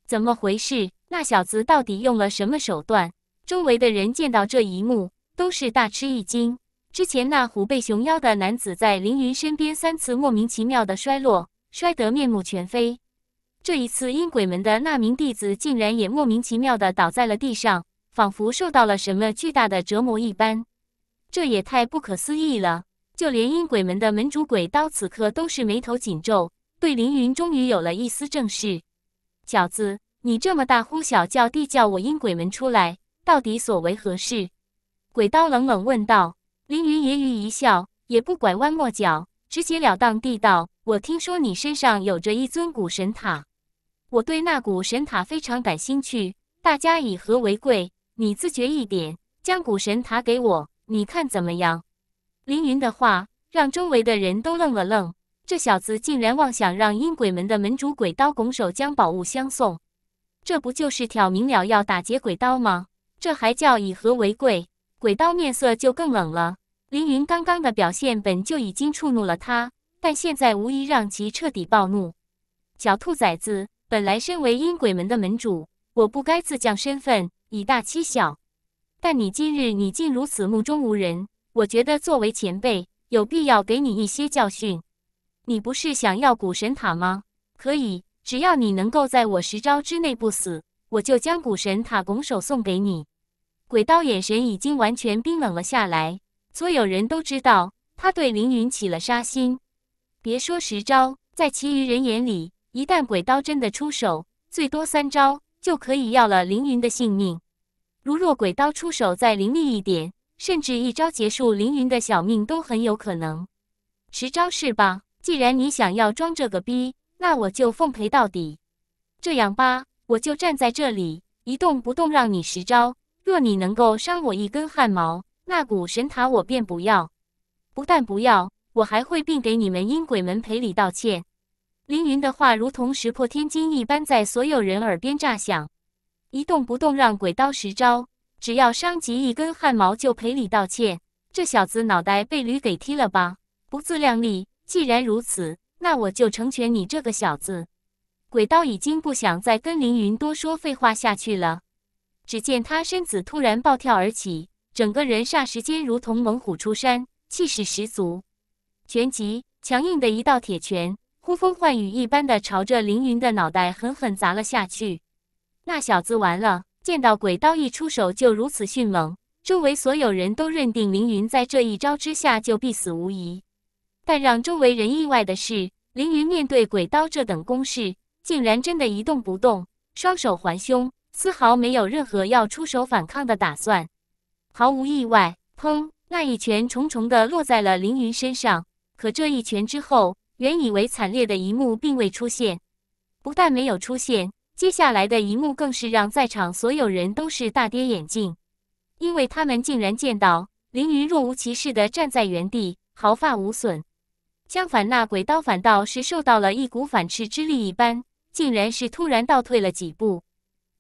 怎么回事？那小子到底用了什么手段？周围的人见到这一幕，都是大吃一惊。之前那虎背熊腰的男子在凌云身边三次莫名其妙的摔落，摔得面目全非。这一次，阴鬼门的那名弟子竟然也莫名其妙的倒在了地上，仿佛受到了什么巨大的折磨一般。这也太不可思议了。就连阴鬼门的门主鬼刀此刻都是眉头紧皱，对凌云终于有了一丝正视。小子，你这么大呼小叫地叫我阴鬼门出来，到底所为何事？鬼刀冷冷问道。凌云揶揄一笑，也不拐弯抹角，直截了当地道：“我听说你身上有着一尊古神塔，我对那古神塔非常感兴趣。大家以和为贵，你自觉一点，将古神塔给我，你看怎么样？”凌云的话让周围的人都愣了愣，这小子竟然妄想让阴鬼门的门主鬼刀拱手将宝物相送，这不就是挑明了要打劫鬼刀吗？这还叫以和为贵？鬼刀面色就更冷了。凌云刚刚的表现本就已经触怒了他，但现在无疑让其彻底暴怒。小兔崽子，本来身为阴鬼门的门主，我不该自降身份以大欺小，但你今日你竟如此目中无人！我觉得作为前辈，有必要给你一些教训。你不是想要古神塔吗？可以，只要你能够在我十招之内不死，我就将古神塔拱手送给你。鬼刀眼神已经完全冰冷了下来，所有人都知道他对凌云起了杀心。别说十招，在其余人眼里，一旦鬼刀真的出手，最多三招就可以要了凌云的性命。如若鬼刀出手再凌厉一点。甚至一招结束凌云的小命都很有可能，十招是吧？既然你想要装这个逼，那我就奉陪到底。这样吧，我就站在这里一动不动，让你十招。若你能够伤我一根汗毛，那股神塔我便不要。不但不要，我还会并给你们阴鬼门赔礼道歉。凌云的话如同石破天惊一般，在所有人耳边炸响。一动不动，让鬼刀十招。只要伤及一根汗毛就赔礼道歉，这小子脑袋被驴给踢了吧？不自量力！既然如此，那我就成全你这个小子。鬼刀已经不想再跟凌云多说废话下去了。只见他身子突然暴跳而起，整个人霎时间如同猛虎出山，气势十足。旋即，强硬的一道铁拳，呼风唤雨一般的朝着凌云的脑袋狠狠砸了下去。那小子完了！见到鬼刀一出手就如此迅猛，周围所有人都认定凌云在这一招之下就必死无疑。但让周围人意外的是，凌云面对鬼刀这等攻势，竟然真的一动不动，双手环胸，丝毫没有任何要出手反抗的打算。毫无意外，砰！那一拳重重的落在了凌云身上。可这一拳之后，原以为惨烈的一幕并未出现，不但没有出现。接下来的一幕更是让在场所有人都是大跌眼镜，因为他们竟然见到凌云若无其事地站在原地，毫发无损。相反，那鬼刀反倒是受到了一股反斥之力一般，竟然是突然倒退了几步。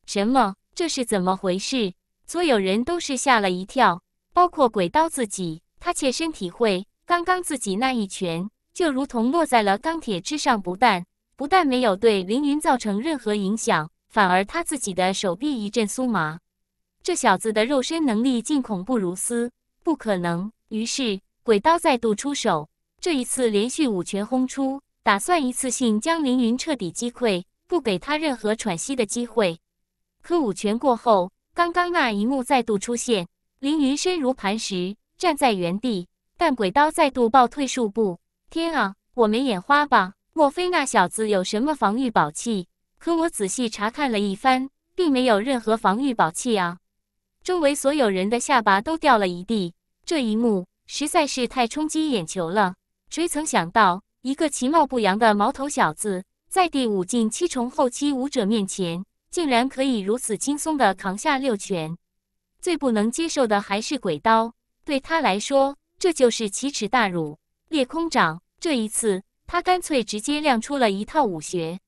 什么？这是怎么回事？所有人都是吓了一跳，包括鬼刀自己。他切身体会，刚刚自己那一拳就如同落在了钢铁之上，不但……不但没有对凌云造成任何影响，反而他自己的手臂一阵酥麻。这小子的肉身能力竟恐怖如斯，不可能！于是鬼刀再度出手，这一次连续五拳轰出，打算一次性将凌云彻底击溃，不给他任何喘息的机会。可五拳过后，刚刚那一幕再度出现，凌云身如磐石，站在原地，但鬼刀再度暴退数步。天啊，我没眼花吧？莫非那小子有什么防御宝器？可我仔细查看了一番，并没有任何防御宝器啊！周围所有人的下巴都掉了一地，这一幕实在是太冲击眼球了。谁曾想到，一个其貌不扬的毛头小子，在第五进七重后期武者面前，竟然可以如此轻松地扛下六拳。最不能接受的还是鬼刀，对他来说，这就是奇耻大辱。裂空掌，这一次。他干脆直接亮出了一套武学，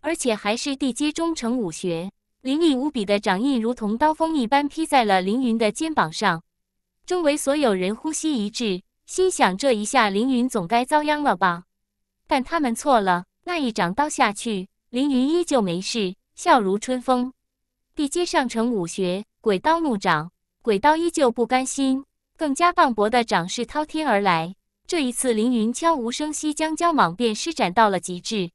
而且还是地阶中成武学，凌厉无比的掌印如同刀锋一般劈在了凌云的肩膀上。周围所有人呼吸一滞，心想这一下凌云总该遭殃了吧？但他们错了，那一掌刀下去，凌云依旧没事，笑如春风。地阶上成武学，鬼刀怒掌，鬼刀依旧不甘心，更加磅礴的掌势滔天而来。这一次，凌云悄无声息将蛟蟒便施展到了极致。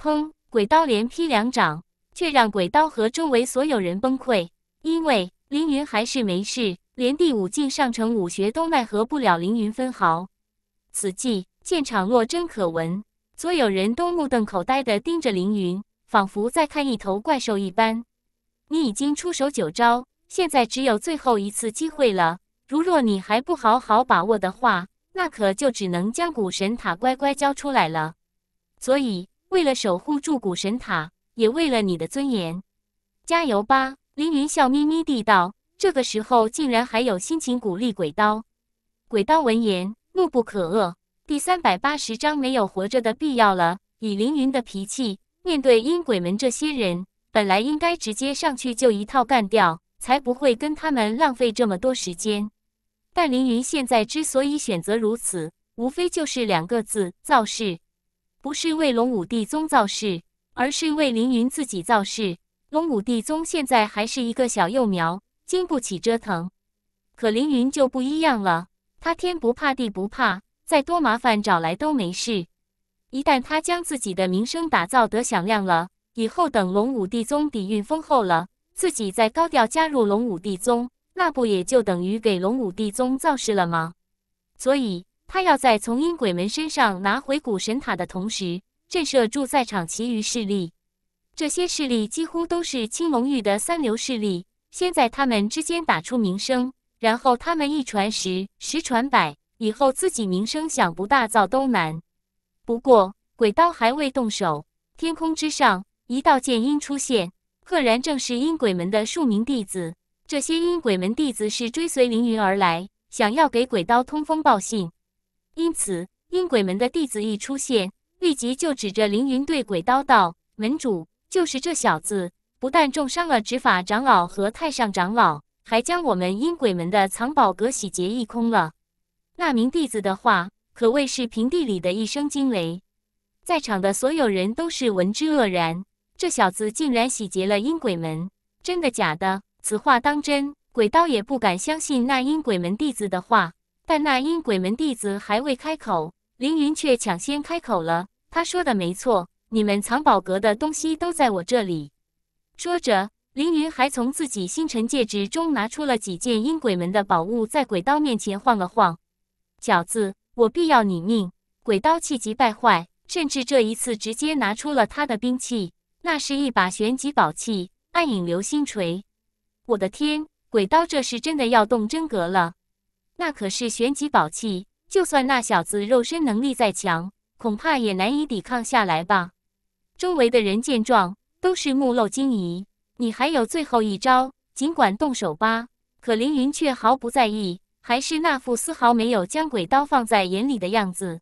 砰！鬼刀连劈两掌，却让鬼刀和周围所有人崩溃，因为凌云还是没事，连第五境上乘武学都奈何不了凌云分毫。此际，见场若真可闻，所有人都目瞪口呆地盯着凌云，仿佛在看一头怪兽一般。你已经出手九招，现在只有最后一次机会了。如若你还不好好把握的话，那可就只能将古神塔乖乖交出来了。所以，为了守护住古神塔，也为了你的尊严，加油吧！凌云笑眯眯地道。这个时候，竟然还有心情鼓励鬼刀。鬼刀闻言，怒不可遏。第三百八十章，没有活着的必要了。以凌云的脾气，面对阴鬼门这些人，本来应该直接上去就一套干掉，才不会跟他们浪费这么多时间。但凌云现在之所以选择如此，无非就是两个字：造势。不是为龙武帝宗造势，而是为凌云自己造势。龙武帝宗现在还是一个小幼苗，经不起折腾。可凌云就不一样了，他天不怕地不怕，再多麻烦找来都没事。一旦他将自己的名声打造得响亮了，以后等龙武帝宗底蕴丰厚了，自己再高调加入龙武帝宗。那不也就等于给龙武帝宗造势了吗？所以他要在从阴鬼门身上拿回古神塔的同时，震慑住在场其余势力。这些势力几乎都是青龙域的三流势力，先在他们之间打出名声，然后他们一传十，十传百，以后自己名声想不大造都难。不过鬼刀还未动手，天空之上一道剑音出现，赫然正是阴鬼门的数名弟子。这些阴鬼门弟子是追随凌云而来，想要给鬼刀通风报信。因此，阴鬼门的弟子一出现，立即就指着凌云对鬼刀道：“门主，就是这小子，不但重伤了执法长老和太上长老，还将我们阴鬼门的藏宝阁洗劫一空了。”那名弟子的话可谓是平地里的一声惊雷，在场的所有人都是闻之愕然。这小子竟然洗劫了阴鬼门，真的假的？此话当真？鬼刀也不敢相信那阴鬼门弟子的话，但那阴鬼门弟子还未开口，凌云却抢先开口了。他说的没错，你们藏宝阁的东西都在我这里。说着，凌云还从自己星辰戒指中拿出了几件阴鬼门的宝物，在鬼刀面前晃了晃。小子，我必要你命！鬼刀气急败坏，甚至这一次直接拿出了他的兵器，那是一把玄级宝器暗影流星锤。我的天，鬼刀，这是真的要动真格了！那可是玄级宝器，就算那小子肉身能力再强，恐怕也难以抵抗下来吧？周围的人见状，都是目露惊疑。你还有最后一招，尽管动手吧！可凌云却毫不在意，还是那副丝毫没有将鬼刀放在眼里的样子。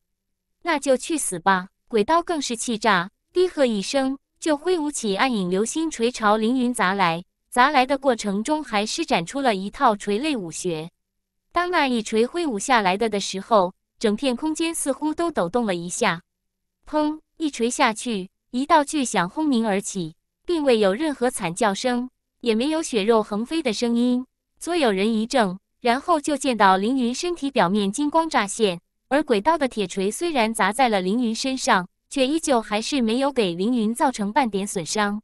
那就去死吧！鬼刀更是气炸，低喝一声，就挥舞起暗影流星锤朝凌云砸来。砸来的过程中，还施展出了一套锤类武学。当那一锤挥舞下来的的时候，整片空间似乎都抖动了一下。砰！一锤下去，一道巨响轰鸣而起，并未有任何惨叫声，也没有血肉横飞的声音。所有人一怔，然后就见到凌云身体表面金光乍现，而鬼刀的铁锤虽然砸在了凌云身上，却依旧还是没有给凌云造成半点损伤。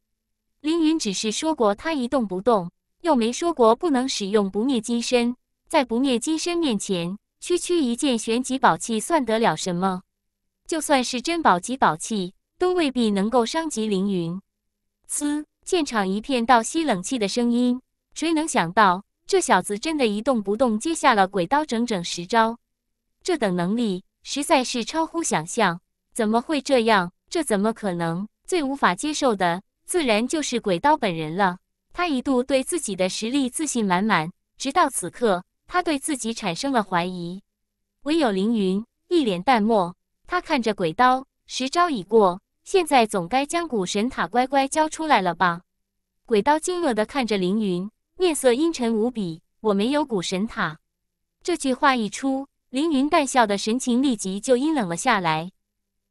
凌云只是说过他一动不动，又没说过不能使用不灭金身。在不灭金身面前，区区一件玄级宝器算得了什么？就算是珍宝级宝器，都未必能够伤及凌云。嘶！现场一片倒吸冷气的声音。谁能想到，这小子真的一动不动接下了鬼刀整整十招？这等能力实在是超乎想象！怎么会这样？这怎么可能？最无法接受的。自然就是鬼刀本人了。他一度对自己的实力自信满满，直到此刻，他对自己产生了怀疑。唯有凌云一脸淡漠，他看着鬼刀，十招已过，现在总该将古神塔乖乖交出来了吧？鬼刀惊愕的看着凌云，面色阴沉无比。我没有古神塔。这句话一出，凌云淡笑的神情立即就阴冷了下来。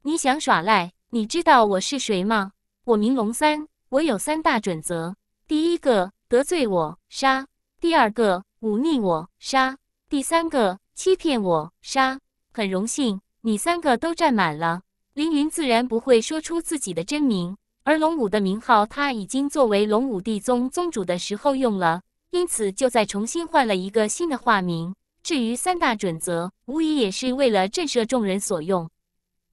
你想耍赖？你知道我是谁吗？我名龙三，我有三大准则：第一个得罪我杀，第二个忤逆我杀，第三个欺骗我杀。很荣幸，你三个都占满了。凌云自然不会说出自己的真名，而龙武的名号他已经作为龙武帝宗宗主的时候用了，因此就在重新换了一个新的化名。至于三大准则，无疑也是为了震慑众人所用。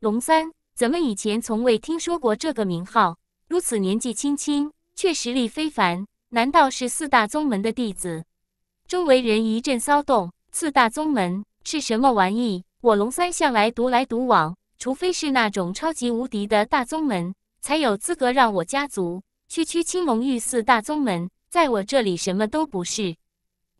龙三，怎么以前从未听说过这个名号？如此年纪轻轻，却实力非凡，难道是四大宗门的弟子？周围人一阵骚动。四大宗门是什么玩意？我龙三向来独来独往，除非是那种超级无敌的大宗门，才有资格让我家族。区区青龙域四大宗门，在我这里什么都不是！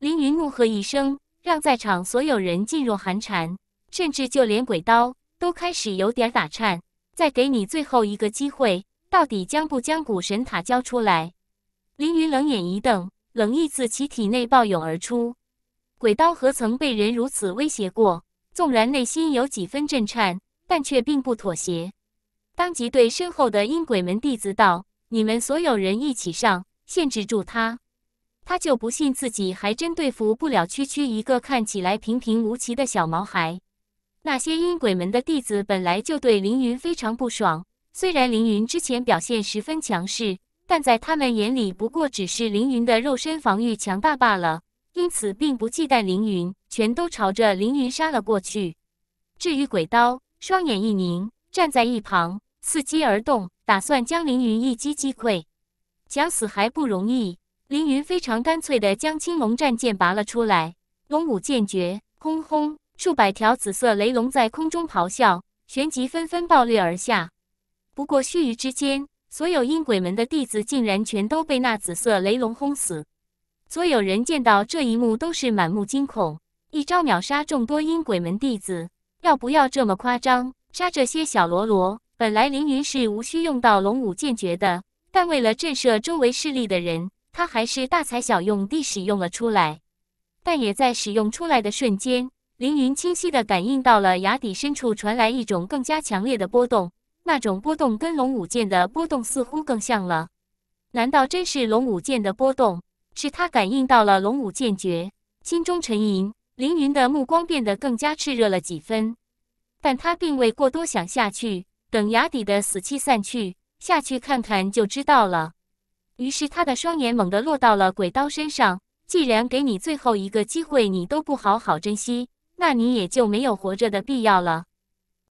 凌云怒喝一声，让在场所有人噤若寒蝉，甚至就连鬼刀都开始有点打颤。再给你最后一个机会！到底将不将古神塔交出来？凌云冷眼一瞪，冷意自其体内暴涌而出。鬼刀何曾被人如此威胁过？纵然内心有几分震颤，但却并不妥协。当即对身后的阴鬼门弟子道：“你们所有人一起上，限制住他！他就不信自己还真对付不了区区一个看起来平平无奇的小毛孩。”那些阴鬼门的弟子本来就对凌云非常不爽。虽然凌云之前表现十分强势，但在他们眼里不过只是凌云的肉身防御强大罢了，因此并不忌惮凌云，全都朝着凌云杀了过去。至于鬼刀，双眼一凝，站在一旁伺机而动，打算将凌云一击击溃。想死还不容易？凌云非常干脆的将青龙战剑拔了出来，龙舞剑诀，轰轰，数百条紫色雷龙在空中咆哮，旋即纷纷爆裂而下。不过须臾之间，所有阴鬼门的弟子竟然全都被那紫色雷龙轰死。所有人见到这一幕，都是满目惊恐。一招秒杀众多阴鬼门弟子，要不要这么夸张？杀这些小喽啰，本来凌云是无需用到龙武剑诀的，但为了震慑周围势力的人，他还是大材小用地使用了出来。但也在使用出来的瞬间，凌云清晰地感应到了崖底深处传来一种更加强烈的波动。那种波动跟龙舞剑的波动似乎更像了，难道真是龙舞剑的波动？是他感应到了龙舞剑诀，心中沉吟。凌云的目光变得更加炽热了几分，但他并未过多想下去。等崖底的死气散去，下去看看就知道了。于是他的双眼猛地落到了鬼刀身上。既然给你最后一个机会，你都不好好珍惜，那你也就没有活着的必要了。